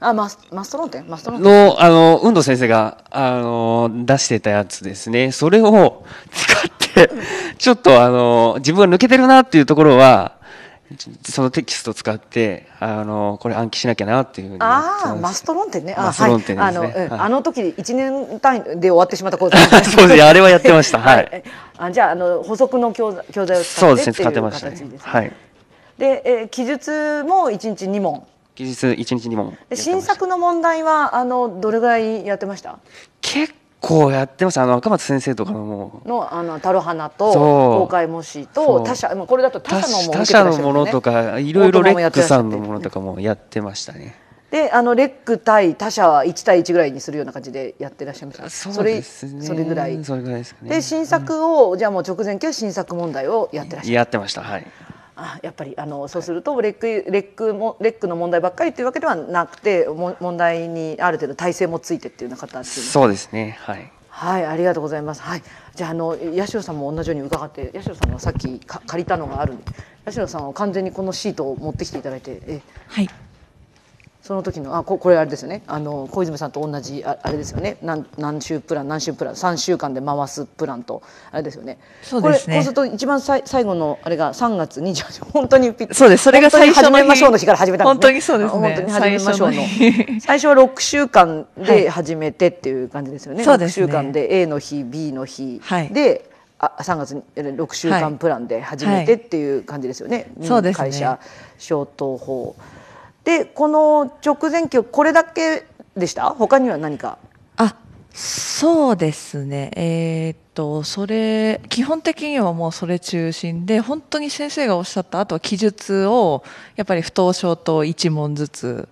あマスマスト論点マスト論点のあの運動先生があの出してたやつですねそれを使ってちょっとあの自分が抜けてるなっていうところはそのテキストを使って、あの、これ暗記しなきゃなっていうふうに。ああ、マスト論点ね。マスト論点ですね。あの、あの時一年単位で終わってしまった講座。そうですね、あれはやってました。はい。あ、じゃあ、あの補足の教教材を使ってそうですね、使ってましたね。はい。で、えー、記述も一日二問。記述一日二問。新作の問題は、あの、どれぐらいやってました。結構構やってますあの赤松先生とかのものあの「たる花」と「公開模試」と他社もうこれだと他社のもの、ね、他社のものとかいろいろレックさんのものとかもやってましたね。であのレック対他社は1対1ぐらいにするような感じでやってらっしゃいましたそうですねそれぐらいそれぐらいですか、ねで新作を、うん、じゃあもう直前期は新作問題をやってらっしゃいやってましたはいあやっぱりあのそうするとレックレックもレックの問題ばっかりというわけではなくて問題にある程度体制もついてっていうような形そうですねはいはいありがとうございますはいじゃあの八代さんも同じように伺って八代さんがさっきか借りたのがある八代さんは完全にこのシートを持ってきていただいてえはいその時のあここれあれですよねあの小泉さんと同じああれですよね何何週プラン何週プラン3週間で回すプランとあれですよね。そうですねこうすると一番さい最後のあれが3月28 本当にピッそうですそれが最初の始めましょうの日から始めたんです、ね、本当にそうですね。本当に始めましょうの最初は6週間で始めてっていう感じですよね。はい、6週間で A の日 B の日、はい、であ3月に6週間プランで始めてっていう感じですよね、はいはい、そうね会社消灯法。でこの直前期これだけでした他には何かあそうですねえー、っとそれ基本的にはもうそれ中心で本当に先生がおっしゃったあとは記述をやっぱり不当症と1問ずつ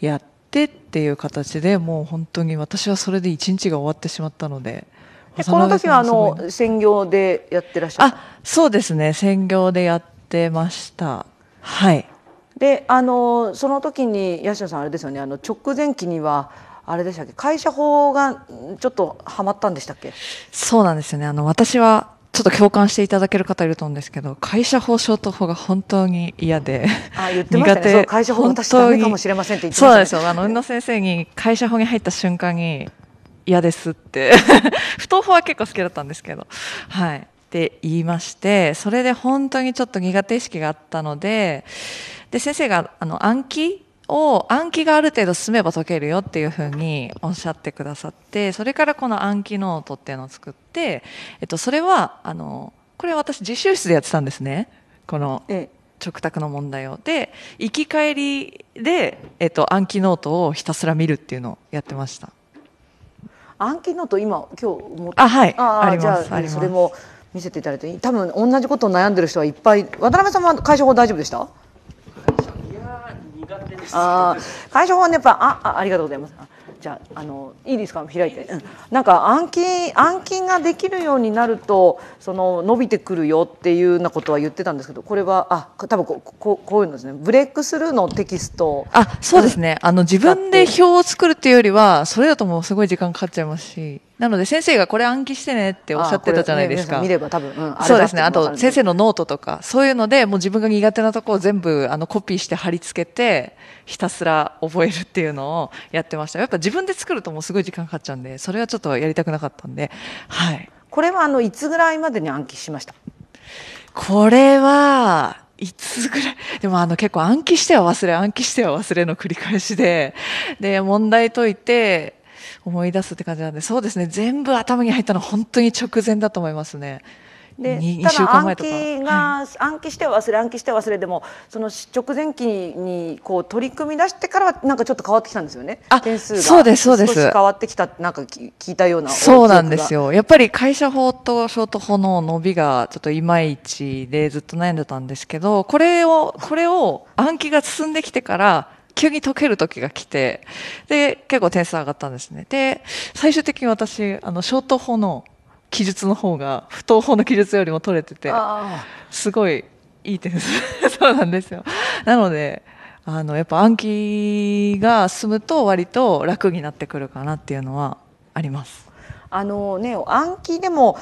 やってっていう形でもう本当に私はそれで1日が終わってしまったので。でこの時はあの専業でやってらっしゃあそうですね専業でやってましたはいであのその時に八代さんあれですよねあの直前期にはあれでしたっけ会社法がちょっとはまったんでしたっけそうなんですよねあの私はちょっと共感していただける方いると思うんですけど会社法消灯法が本当に嫌であ言ってましたね会社法私ダメかもしれませんって言って、ね、そうんですよあの運動先生に会社法に入った瞬間に嫌ですって 不当法は結構好きだったんですけどはいって言いましてそれで本当にちょっと苦手意識があったのでで先生があの暗記を暗記がある程度進めば解けるよっていうふうにおっしゃってくださってそれからこの暗記ノートっていうのを作って、えっと、それはあのこれ私自習室でやってたんですねこの直卓の問題を。で行き帰りで、えっと、暗記ノートをひたすら見るっていうのをやってました。暗記ノート今今日持ってあはいありますありますそれも見せていただいて多分同じことを悩んでる人はいっぱい渡辺さんは解消法大丈夫でしたあ解消法ねやっぱあありがとうございます。じゃあのいいですか開いて、うん、なんか暗記暗記ができるようになるとその伸びてくるよっていうようなことは言ってたんですけどこれはあ多分こここういうのですねブレイクスルーのテキストあそうですねあの自分で表を作るっていうよりはそれだともうすごい時間かかっちゃいますし。なので先生がこれ暗記してねっておっしゃってたじゃないですか。ね、見れば多分、うん、そうですね。あと先生のノートとか、そういうのでもう自分が苦手なとこを全部あのコピーして貼り付けて、ひたすら覚えるっていうのをやってました。やっぱ自分で作るともうすごい時間かかっちゃうんで、それはちょっとやりたくなかったんで、はい。これはあの、いつぐらいまでに暗記しましたこれは、いつぐらい、でもあの結構暗記しては忘れ、暗記しては忘れの繰り返しで、で、問題解いて、思い出すって感じなんで、そうですね、全部頭に入ったの本当に直前だと思いますね。でただ暗記が、暗記して忘れ暗記して忘れでもその直前期にこう取り組み出してからはなんかちょっと変わってきたんですよねあ点数がそうですそうです変わってきたなんか聞いたようなそうなんですよやっぱり会社法とショート法の伸びがちょっといまいちでずっと悩んでたんですけどこれをこれを暗記が進んできてから急に解ける時が来て、で、結構点数上がったんですね。で、最終的に私、あの、ショート法の記述の方が、不等法の記述よりも取れてて、すごいいい点数。そうなんですよ。なので、あの、やっぱ暗記が進むと割と楽になってくるかなっていうのはあります。あのね、暗記でも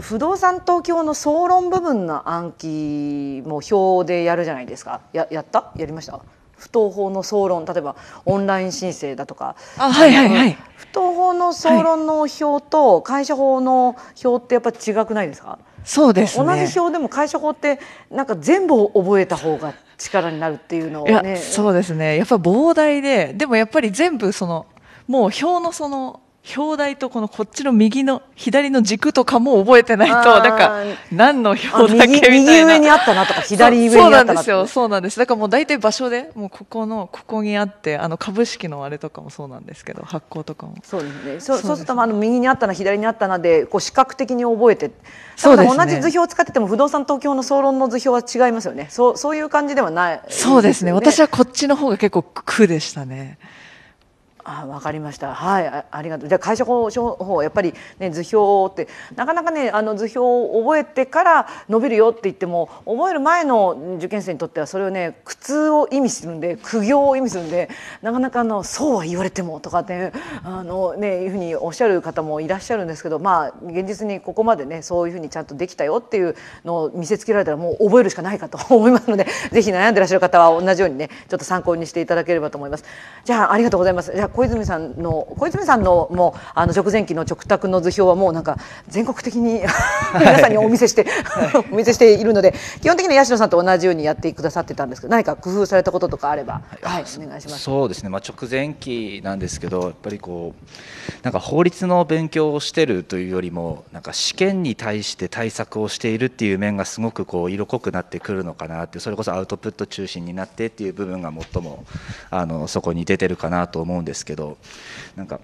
不動産東京の総論部分の暗記も表でやるじゃないですかややったやりました不当法の総論例えばオンライン申請だとかはいはいはい、不当法の総論の表と会社法の表ってやっぱ違くないですかそうです、ね、同じ表でも会社法ってなんか全部を覚えた方が力になるっていうのを、ね、そうですねやっぱ膨大ででもやっぱり全部そのもう表のその表題とこのこっちの右の左の軸とかも覚えてないとなんか何の表だけみたいな右上にあったなとか左上にあったなとかそうなんですよそうなんですだからもう大体場所でもうここのここにあってあの株式のあれとかもそうなんですけど発行とかもそうですねそうそうするとあの右にあったな左にあったなでこう視覚的に覚えてそうです、ね、同じ図表を使ってても不動産東京の総論の図表は違いますよねそうそういう感じではない、ね、そうですね私はこっちの方が結構苦でしたね。あ分かりましたはいあありがとうじゃあ会社法法やっぱり、ね、図表ってなかなかねあの図表を覚えてから伸びるよって言っても覚える前の受験生にとってはそれをね苦痛を意味するんで苦行を意味するんでなかなかあのそうは言われてもとかって、あのねいうふうにおっしゃる方もいらっしゃるんですけどまあ現実にここまでねそういうふうにちゃんとできたよっていうのを見せつけられたらもう覚えるしかないかと思いますので是非悩んでらっしゃる方は同じようにねちょっと参考にしていただければと思います。じゃあありがとうございます。じゃ小泉さんの小泉さんのもうあの食前期の食卓の図表はもうなんか全国的に 皆さんにお見せして お見せしているので基本的に八代さんと同じようにやってくださってたんですけど何か工夫されたこととかあれば、はい、お願いしますそうですね、まあ、直前期なんですけどやっぱりこうなんか法律の勉強をしてるというよりもなんか試験に対して対策をしているっていう面がすごくこう色濃くなってくるのかなってそれこそアウトプット中心になってっていう部分が最もあのそこに出てるかなと思うんですけどなんか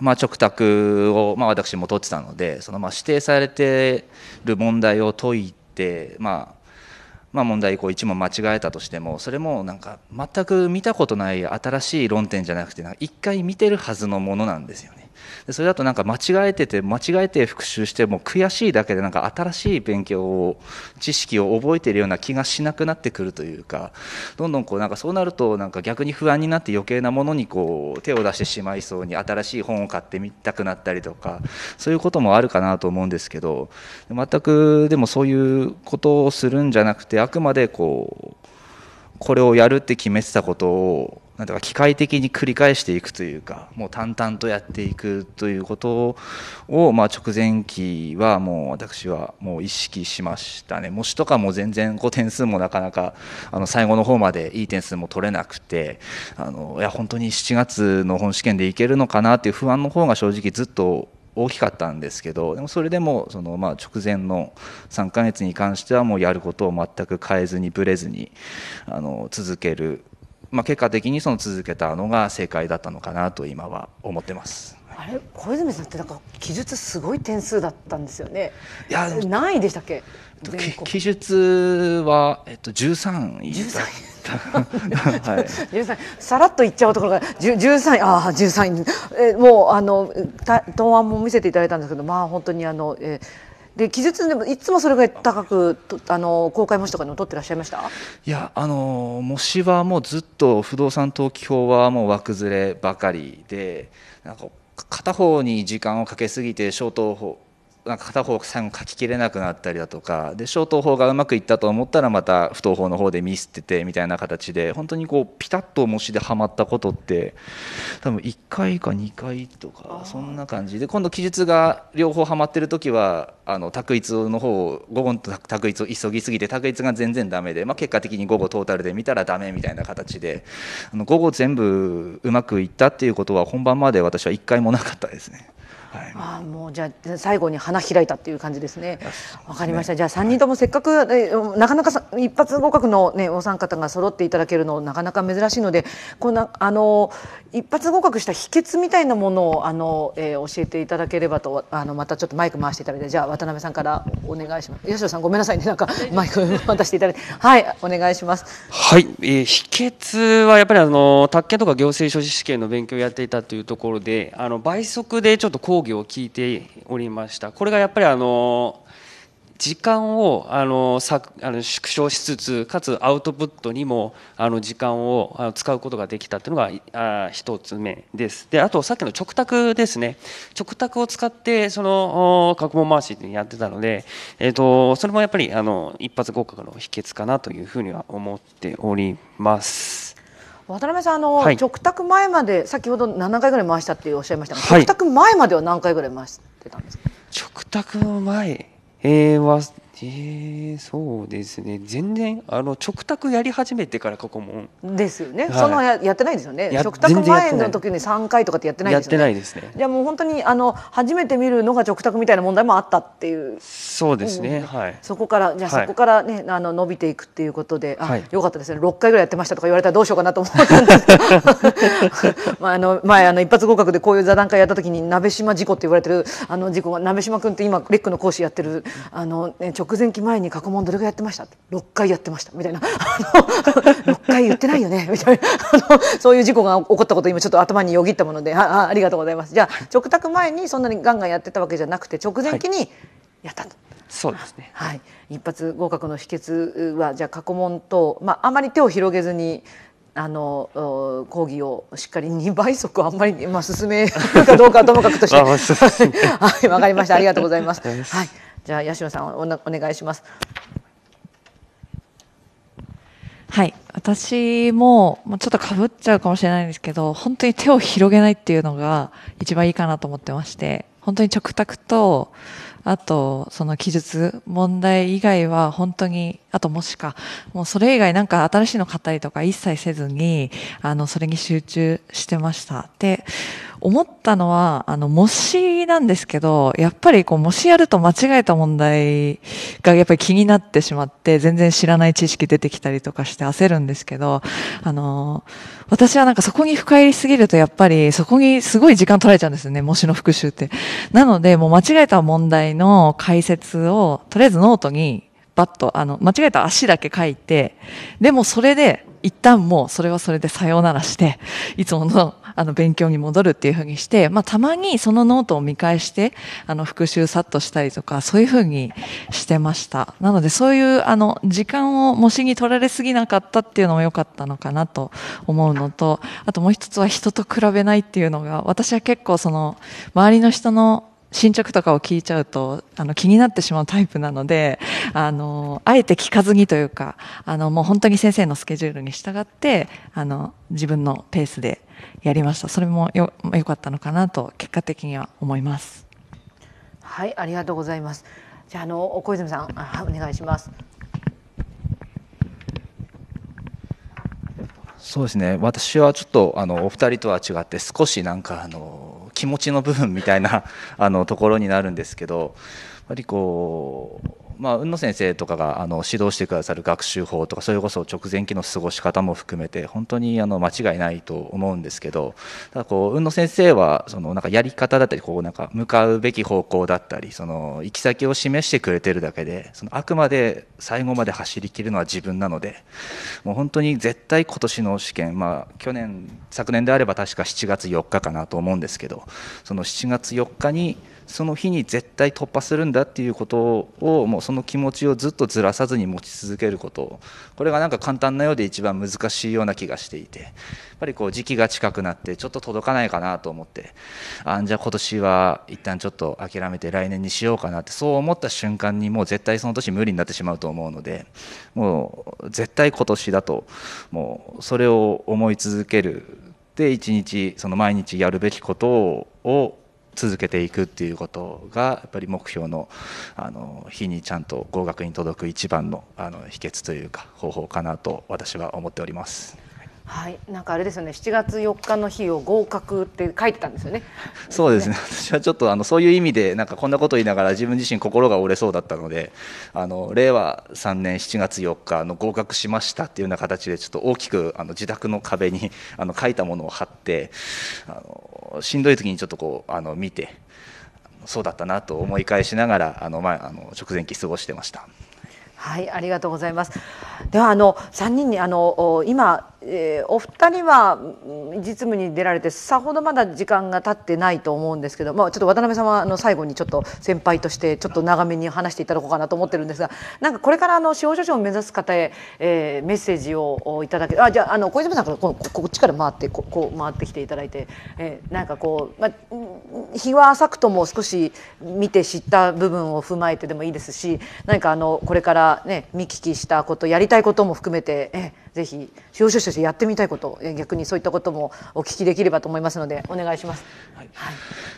まあ、直託を、まあ、私も取ってたのでそのまあ指定されてる問題を解いて、まあまあ、問題こう1問間違えたとしてもそれもなんか全く見たことない新しい論点じゃなくて一回見てるはずのものなんですよね。でそれだとなんか間違えてて間違えて復習しても悔しいだけでなんか新しい勉強を知識を覚えているような気がしなくなってくるというかどんどんこうなんかそうなるとなんか逆に不安になって余計なものにこう手を出してしまいそうに新しい本を買ってみたくなったりとかそういうこともあるかなと思うんですけど全くでもそういうことをするんじゃなくてあくまでこうこれをやるって決めてたことをなんとか機械的に繰り返していくというかもう淡々とやっていくということを、まあ、直前期はもう私はもう意識しましたね模試とかも全然こう点数もなかなかあの最後の方までいい点数も取れなくてあのいや本当に7月の本試験でいけるのかなっていう不安の方が正直ずっと大きかったんですけどでもそれでもそのまあ直前の3ヶ月に関してはもうやることを全く変えずにぶれずにあの続けるまあ、結果的にその続けたのが正解だったのかなと今は思ってます。あれ小泉さんってなんか記述すごい点数だったんですよね。いや何位でしたっけ？記述はえっと十三位。十三位。はい。十三さらっと言っちゃうところが十十三ああ十三位えもうあの答案も見せていただいたんですけどまあ本当にあの。えーで技術でもいつもそれぐらい高くとあの公開模試とかでも取ってらっしゃいましたいやあの模試はもうずっと不動産登記法はもう枠ずればかりでなんか片方に時間をかけすぎてショートなんか片方最後書ききれなくなったりだとかで消灯法がうまくいったと思ったらまた不等法の方でミスっててみたいな形で本当にこうピタッと模試ではまったことって多分1回か2回とかそんな感じで今度記述が両方はまってる時はあの択一の方を午後の択一を急ぎすぎて択一が全然ダメで、まあ、結果的に午後トータルで見たらダメみたいな形であの午後全部うまくいったっていうことは本番まで私は1回もなかったですね。はい、あもうじゃあ最後に花開いたっていう感じですね。わ、ね、かりました。じゃあ三人ともせっかく、はい、なかなか一発合格のねお三方が揃っていただけるのなかなか珍しいので、こんなあの一発合格した秘訣みたいなものをあの、えー、教えていただければとあのまたちょっとマイク回していただいてじゃあ渡辺さんからお願いします。吉野さんごめんなさいねなんかマイク渡していただいてはいお願いします。はい、えー、秘訣はやっぱりあの宅建とか行政書士試験の勉強をやっていたというところであの倍速でちょっと高講義を聞いておりました。これがやっぱりあの時間をあのさあの縮小しつつかつアウトプットにもあの時間を使うことができたというのが一つ目ですであとさっきの直卓ですね直卓を使ってその角問回しやってたので、えーと、とそれもやっぱりあの一発合格の秘訣かなというふうには思っております。渡辺さんあの、はい、直卓前まで先ほど7回ぐらい回したっておっしゃいましたが、はい、直卓前までは何回ぐらい回してたんですか直卓前、えー、はえー、そうですね全然あの直卓やり始めてからここもですよね、はい、そのややってないですよね直卓前の時に3回とかってやってないですよねやってないですねじゃあもう本当にあの初めて見るのが直卓みたいな問題もあったっていうそうですね、うん、はいそこからじゃあそこからね、はい、あの伸びていくっていうことであ、はい、よかったですね6回ぐらいやってましたとか言われたらどうしようかなと思ったんですけど まああの前あの一発合格でこういう座談会やった時に鍋島事故って言われてるあの事故が鍋島君って今レックの講師やってるあの、ね、直前期前に過去問どれぐらいやってました6回やってましたみたいな6 回言ってないよねみたいなそういう事故が起こったこと今ちょっと頭によぎったものであありがとうございますじゃあ直託前にそんなにガンガンやってたわけじゃなくて直前期にやったと。はいそうですね。はい、一発合格の秘訣はじゃあ過去問とまああまり手を広げずに。あの講義をしっかり2倍速あんまり、まあ、進めるかどうかはともかくとしてはいわかりましたありがとうございます。はいじゃあ八代さんお願いします。はい私もちょっとかぶっちゃうかもしれないんですけど本当に手を広げないっていうのが一番いいかなと思ってまして本当に直卓とあとその記述問題以外は本当にあともしかもうそれ以外なんか新しいの買ったりとか一切せずにあのそれに集中してました。で思ったのは、あの、模試なんですけど、やっぱりこう、模試やると間違えた問題がやっぱり気になってしまって、全然知らない知識出てきたりとかして焦るんですけど、あの、私はなんかそこに深入りすぎると、やっぱりそこにすごい時間取られちゃうんですよね、模試の復習って。なので、もう間違えた問題の解説を、とりあえずノートに、バッと、あの、間違えた足だけ書いて、でもそれで、一旦もうそれはそれでさようならして、いつものあの勉強に戻るっていうふうにして、まあ、たまにそのノートを見返してあの復習さっとしたりとかそういうふうにしてましたなのでそういうあの時間を模試に取られすぎなかったっていうのも良かったのかなと思うのとあともう一つは人と比べないっていうのが私は結構その周りの人の進捗とかを聞いちゃうと、あの、気になってしまうタイプなので、あの、あえて聞かずにというか、あの、もう本当に先生のスケジュールに従って、あの、自分のペースでやりました。それもよ、良かったのかなと、結果的には思います。はい、ありがとうございます。じゃあ、あの、小泉さん、お願いします。そうですね。私はちょっと、あの、お二人とは違って、少しなんか、あの、気持ちの部分みたいなあのところになるんですけどやっぱりこうまあ、海野先生とかがあの指導してくださる学習法とかそれこそ直前期の過ごし方も含めて本当にあの間違いないと思うんですけどただこう海野先生はそのなんかやり方だったりこうなんか向かうべき方向だったりその行き先を示してくれてるだけでそのあくまで最後まで走りきるのは自分なのでもう本当に絶対今年の試験、まあ、去年昨年であれば確か7月4日かなと思うんですけどその7月4日にその日に絶対突破するんだっていうことをもうその気持ちをずっとずらさずに持ち続けることこれがなんか簡単なようで一番難しいような気がしていてやっぱりこう時期が近くなってちょっと届かないかなと思ってあじゃあ今年は一旦ちょっと諦めて来年にしようかなってそう思った瞬間にもう絶対その年無理になってしまうと思うのでもう絶対今年だともうそれを思い続けるで一日その毎日やるべきことを続けていくっていうことがやっぱり目標のあの日にちゃんと合格に届く一番のあの秘訣というか方法かなと私は思っております。はい、なんかあれですよね、7月4日の日を合格って書いてたんですよね。そうですね、私はちょっとあのそういう意味で、なんかこんなこと言いながら、自分自身心が折れそうだったので。あの令和3年7月4日の合格しましたっていうような形で、ちょっと大きくあの自宅の壁にあの書いたものを貼って。あのしんどい時にちょっとこう、あの見て、そうだったなと思い返しながら、あのまあ、あの直前期過ごしてました。はいありがとうございますではあの三人にあの今、えー、お二人は実務に出られてさほどまだ時間が経ってないと思うんですけど、まあ、ちょっと渡辺様の最後にちょっと先輩としてちょっと長めに話していただこうかなと思ってるんですがなんかこれからあの司法書士を目指す方へ、えー、メッセージをいただけあじゃあの小泉さんからここっちから回ってここう回ってきていただいて、えー、なんかこう、まあ、日は浅くとも少し見て知った部分を踏まえてでもいいですし何かあのこれからね見聞きしたことやりたいことも含めてえぜひ司法書士としてやってみたいこと逆にそういったこともお聞きできればと思いますのでお願いします。はい、はい、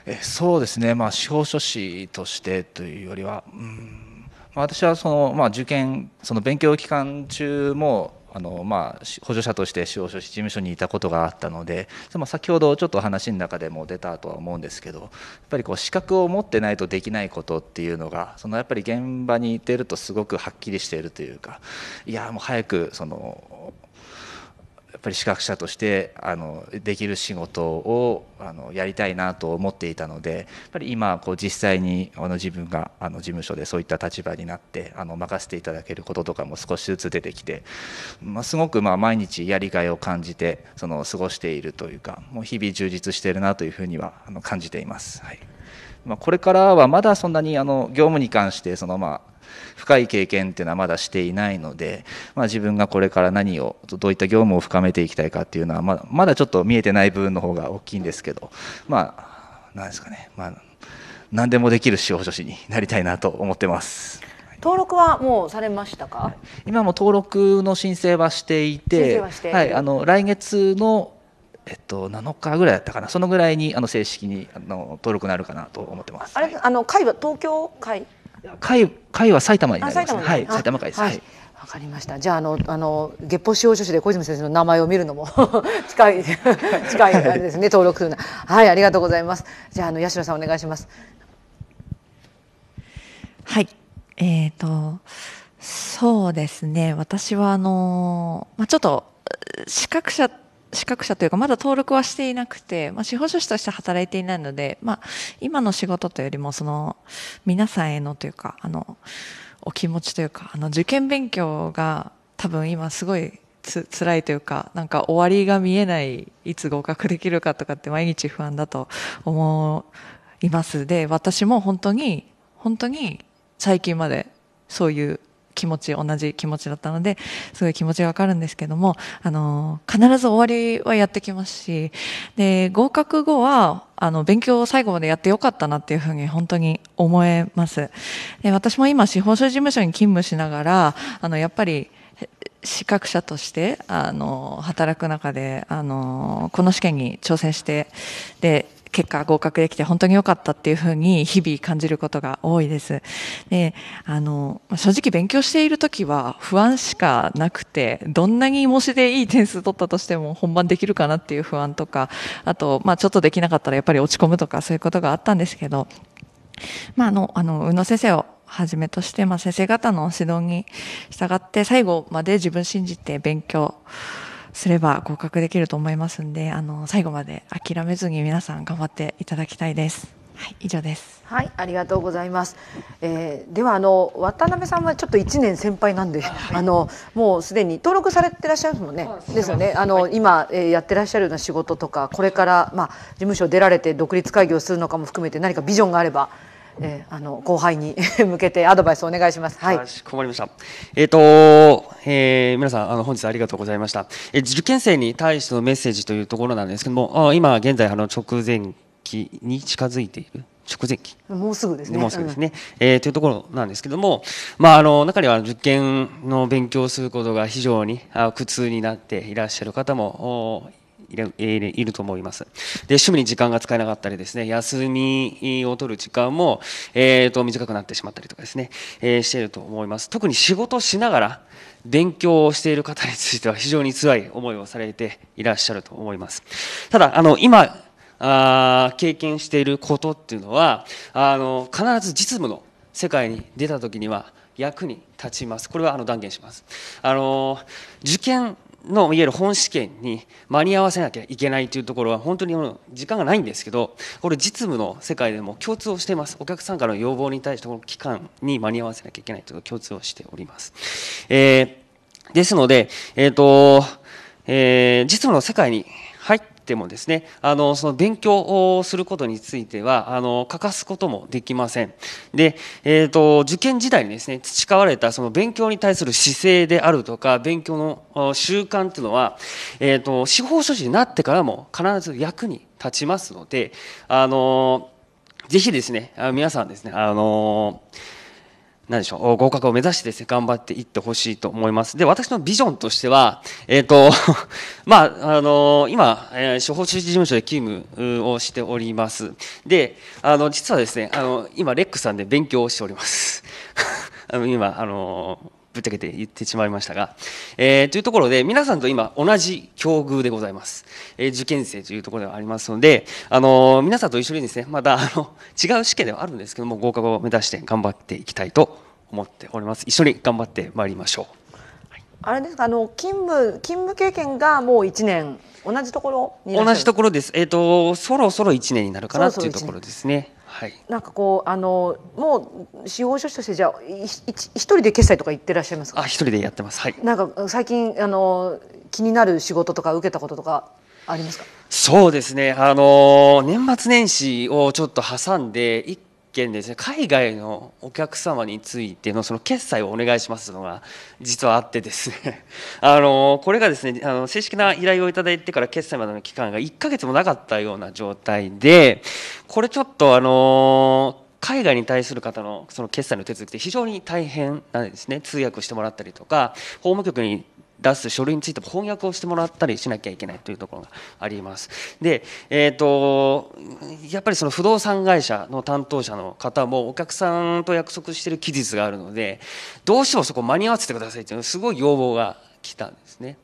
えそうですね、まあ、司法書士としてというよりは、うんまあ、私はその、まあ、受験その勉強期間中もあのまあ、補助者として司法書士事務所にいたことがあったので、まあ、先ほどちょっと話の中でも出たとは思うんですけどやっぱりこう資格を持ってないとできないことっていうのがそのやっぱり現場にいてるとすごくはっきりしているというかいやもう早くそのっぱり資格者としてあのできる仕事をあのやりたいなと思っていたのでやっぱり今こう実際にあの自分があの事務所でそういった立場になってあの任せていただけることとかも少しずつ出てきて、まあ、すごくまあ毎日やりがいを感じてその過ごしているというかもう日々充実しているなというふうにはあの感じています。はいまあ、これからはまだそんなにあの業務に関してそのまあ深い経験っていうのはまだしていないので、まあ、自分がこれから何をどういった業務を深めていきたいかっていうのはまだまだちょっと見えてない部分の方が大きいんですけどまあなんですかね、まあ、何でもできる司法書士になりたいなと思ってます。登録はもうされましたか？今も登録の申請はしていて、はいあの来月のえっと、7日ぐらいだったかな、そのぐらいにあの正式にあの登録になるかなと思ってます。あれ、はい、あの会は東京会会会は埼玉になります、ね、はい、埼玉会です。はい。わかりました。じゃあ、あの、あの、月報使用書士で小泉先生の名前を見るのも 近い、近いあれですね、はい、登録するなは。い、ありがとうございます。じゃあ、あの、八代さんお願いします。はい。えっ、ー、と、そうですね。私は、あの、まあ、ちょっと、資格者資格者というか、まだ登録はしていなくて、まあ、司法書士として働いていないので、まあ、今の仕事というよりも、その、皆さんへのというか、あの、お気持ちというか、あの、受験勉強が多分今すごいつ辛いというか、なんか終わりが見えない、いつ合格できるかとかって毎日不安だと思います。で、私も本当に、本当に最近までそういう気持ち同じ気持ちだったのですごい気持ちがわかるんですけどもあの必ず終わりはやってきますしで合格後はあの勉強を最後までやってよかったなっていうふうに本当に思えますで私も今司法書事務所に勤務しながらあのやっぱり資格者としてあの働く中であのこの試験に挑戦してで結果合格できて本当に良かったっていうふうに日々感じることが多いです。で、あの、正直勉強している時は不安しかなくて、どんなに模試でいい点数取ったとしても本番できるかなっていう不安とか、あと、まあちょっとできなかったらやっぱり落ち込むとかそういうことがあったんですけど、まあ、あの、あの、宇野先生をはじめとして、まあ、先生方の指導に従って最後まで自分信じて勉強すれば合格できると思いますんであの最後まで諦めずに皆さん頑張っていただきたいです。はい、以上です。はい、ありがとうございます。えー、ではあの渡辺さんはちょっと1年先輩なんで、はい、あのもうすでに登録されてらっしゃるもんね。ですよね。あの、はい、今、えー、やってらっしゃるような仕事とか、これからまあ事務所出られて独立会議をするのかも含めて何かビジョンがあればえー、あの後輩に 向けてアドバイスお願いします。はい。困りました。えっ、ー、と、えー、皆さんあの本日ありがとうございました。えー、受験生に対してのメッセージというところなんですけども、あ今現在あの直前期に近づいている。直前期もうすぐですね。もうすぐですね、うん、えー、というところなんですけども、まあ、あの中には受験の勉強することが非常に苦痛になっていらっしゃる方もいると思います。で、趣味に時間が使えなかったりですね、休みを取る時間も、えー、と短くなってしまったりとかですね、えー、していると思います。特に仕事しながら勉強をしている方については非常に辛い思いをされていらっしゃると思います。ただ、あの、今、あ経験していることっていうのは、あの、必ず実務の世界に出た時には役に立ちます。これはあの断言します。あの、受験のいわゆる本試験に間に合わせなきゃいけないというところは本当に時間がないんですけどこれ実務の世界でも共通をしていますお客さんからの要望に対してこの期間に間に合わせなきゃいけないという共通をしております、えー、ですので、えーとえー、実務の世界に入ってもですねあのその勉強をすることについてはあの欠かすこともできませんで、えーと、受験時代にですね培われたその勉強に対する姿勢であるとか勉強の習慣っていうのは、えーと、司法書士になってからも必ず役に立ちますのであのぜひですね皆さんですねあの何でしょう合格を目指してですね頑張っていってほしいと思いますで私のビジョンとしてはえっ、ー、とまああの今、えー、司法修止事務所で勤務をしておりますであの実はですねあの今レックさんで勉強をしております あの今あのぶっちゃけて言ってしまいましたが、えー、というところで皆さんと今同じ境遇でございます、えー、受験生というところではありますので、あのー、皆さんと一緒にですねまたあの違う試験ではあるんですけども合格を目指して頑張っていきたいと思っております一緒に頑張ってまいりましょう、はい、あれですかあの勤務勤務経験がもう1年同じところ同じところですえっ、とそろそろ1年になるかなというところですねはい、なんかこうあのもう司法書士としてじゃあ一人で決済とか言ってらっしゃいますかあ一人でやってます、はい、なんか最近あの気になる仕事とか受けたこととかありますかそうですねあの年末年始をちょっと挟んで一件ですね海外のお客様についてのその決済をお願いしますのが実はあってですね あのこれがですねあの正式な依頼をいただいてから決済までの期間が1ヶ月もなかったような状態でこれちょっとあの海外に対する方のその決済の手続きって非常に大変なんですね通訳してもらったりとか法務局に出す書類についても翻訳をしてもらったりしなきゃいけないというところがあります。で、えーと、やっぱりその不動産会社の担当者の方もお客さんと約束している期日があるのでどうしてもそこ間に合わせてくださいっいうのすごい要望が来たんですね。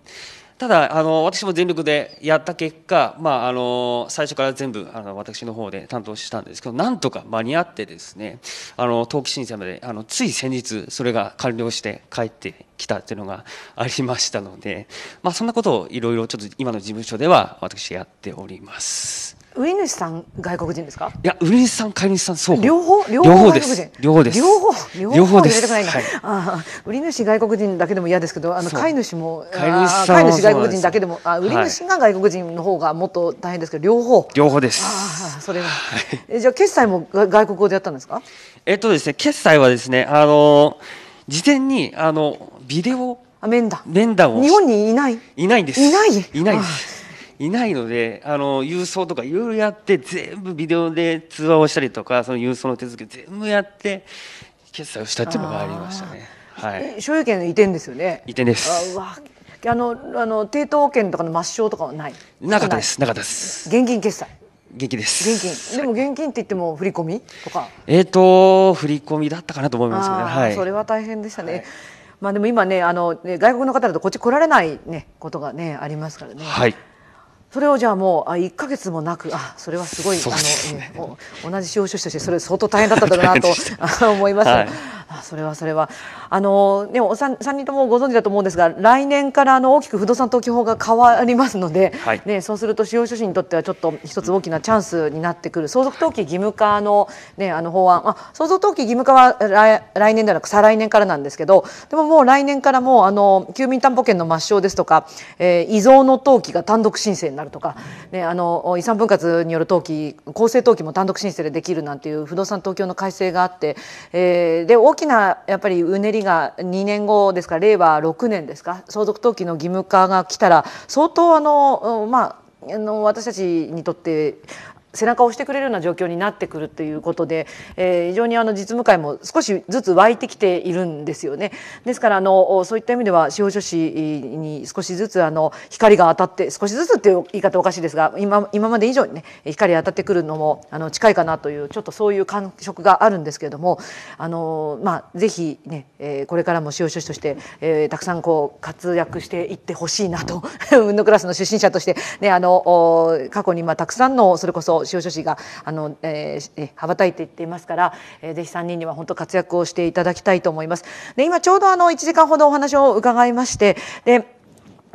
ただあの私も全力でやった結果、まあ、あの最初から全部あの私の方で担当したんですけどなんとか間に合ってですねあの冬季審査まであのつい先日それが完了して帰ってきたっていうのがありましたので、まあ、そんなことをいろいろちょっと今の事務所では私やっております。上主さん外国人ですか？いや上主さん買い主さんそう両方両方です両方です両方両方ですはい、あ売り主外国人だけでも嫌ですけどあの飼い主も買い主買い主外国人だけでもあ売り主が外国人の方がもっと大変ですけど両方両方ですあそれは、はい、えじゃあ決済も外国語でやったんですか？えっとですね決済はですねあの事前にあのビデオ面談面談を日本にいないいないんですいないいないですいないのであの郵送とかいろいろやって全部ビデオで通話をしたりとかその郵送の手続き全部やって決済をしたっていうのがありましたね。はい、所有権移転ですよね。移転です。ああのあの抵当権とかの抹消とかはない。なかったです。なかったです。現金決済。現金です。現金。でも現金って言っても振り込みとか。えっ、ー、と振り込みだったかなと思いますけね。はい。それは大変でしたね。はい、まあでも今ねあのね外国の方だとこっち来られないねことがねありますからね。はい。それをじゃあもうあ1か月もなくあそれはすごい、ね、あの、え同じ司法書士としてそれ相当大変だったんだろうなと 思います、はい、あそれはそれはあのでも 3, 3人ともご存知だと思うんですが来年からあの大きく不動産登記法が変わりますので、はい、ね、そうすると司法書士にとってはちょっと一つ大きなチャンスになってくる相続登記義務化の,、ね、あの法案あ相続登記義務化は来来年ではなく再来年からなんですけどでももう来年からもうあの休眠担保権の抹消ですとか、えー、遺贈の登記が単独申請なるとか、ね、あの遺産分割による登記公正登記も単独申請でできるなんていう不動産東京の改正があって、えー、で大きなやっぱりうねりが2年後ですか令和6年ですか相続登記の義務化が来たら相当あのまああの私たちにとって背中を押してくれるような状況になってくるということで、えー、非常にあの実務会も少しずつ湧いてきているんですよね。ですからあのそういった意味では司法書士に少しずつあの光が当たって少しずつっていう言い方おかしいですが今今まで以上にね光が当たってくるのもあの近いかなというちょっとそういう感触があるんですけれどもあの、まあ、ぜひね、えー、これからも司法書士として、えー、たくさんこう活躍していってほしいなと運動 クラスの出身者として、ね、あの過去にまあたくさんのそれこそ司法書士があの、えー、羽ばたいていっていますから、えー、ぜひ3人には本当活躍をしていただきたいと思います。で今ちょうどあの1時間ほどお話を伺いましてで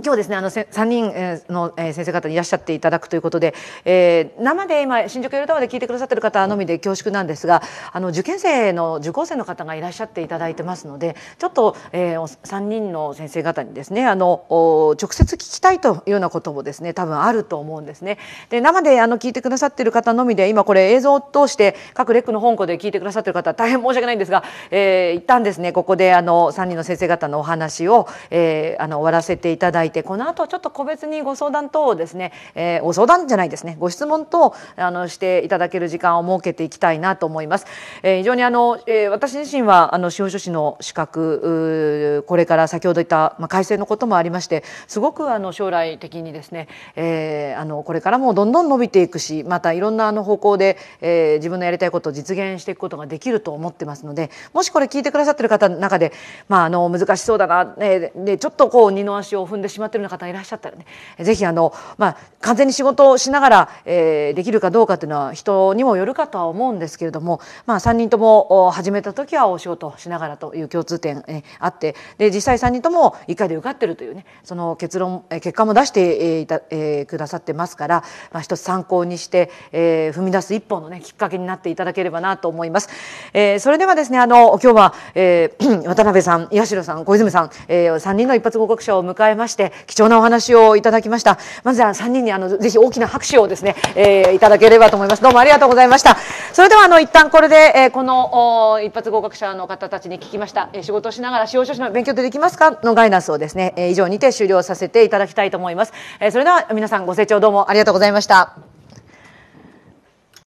今日ですねあの3人の先生方にいらっしゃっていただくということで、えー、生で今新宿エルタワーで聞いてくださってる方のみで恐縮なんですがあの受験生の受講生の方がいらっしゃっていただいてますのでちょっと、えー、3人の先生方にですねあの直接聞きたいというようなこともですね多分あると思うんですね。で生であの聞いてくださってる方のみで今これ映像を通して各レックの本校で聞いてくださってる方大変申し訳ないんですが、えー、一旦ですねここであの3人の先生方のお話を、えー、あの終わらせていただいててこの後ちょっと個別にご相談等ですね、えー、ご相談じゃないですねご質問等あのしていただける時間を設けていきたいなと思います。えー、非常にあの、えー、私自身はあの司法書士の資格これから先ほど言った、まあ、改正のこともありましてすごくあの将来的にですね、えー、あのこれからもどんどん伸びていくしまたいろんなあの方向で、えー、自分のやりたいことを実現していくことができると思ってますのでもしこれ聞いてくださってる方の中で、まあ、あの難しそうだな、えー、でちょっとこう二の足を踏んでしままってるような方いらっしゃったらねぜひあの、まあ、完全に仕事をしながら、えー、できるかどうかというのは人にもよるかとは思うんですけれども、まあ、3人とも始めた時はお仕事しながらという共通点、えー、あってで実際3人とも1回で受かってるというねその結論え結果も出してえいた、えー、くださってますから、まあ、一つ参考にして、えー、踏み出す一歩のねきっかけになっていただければなと思います。えー、それではですねあの今日は、えー、渡辺さん八代さん小泉さん、えー、3人の一発合格者を迎えましてして貴重なお話をいただきましたまずは3人にあのぜひ大きな拍手をですね、えー、いただければと思いますどうもありがとうございましたそれではあの一旦これで、えー、この一発合格者の方たちに聞きました、えー、仕事をしながら司法書士の勉強でできますかのガイナスをですね、えー、以上にて終了させていただきたいと思います、えー、それでは皆さんご清聴どうもありがとうございました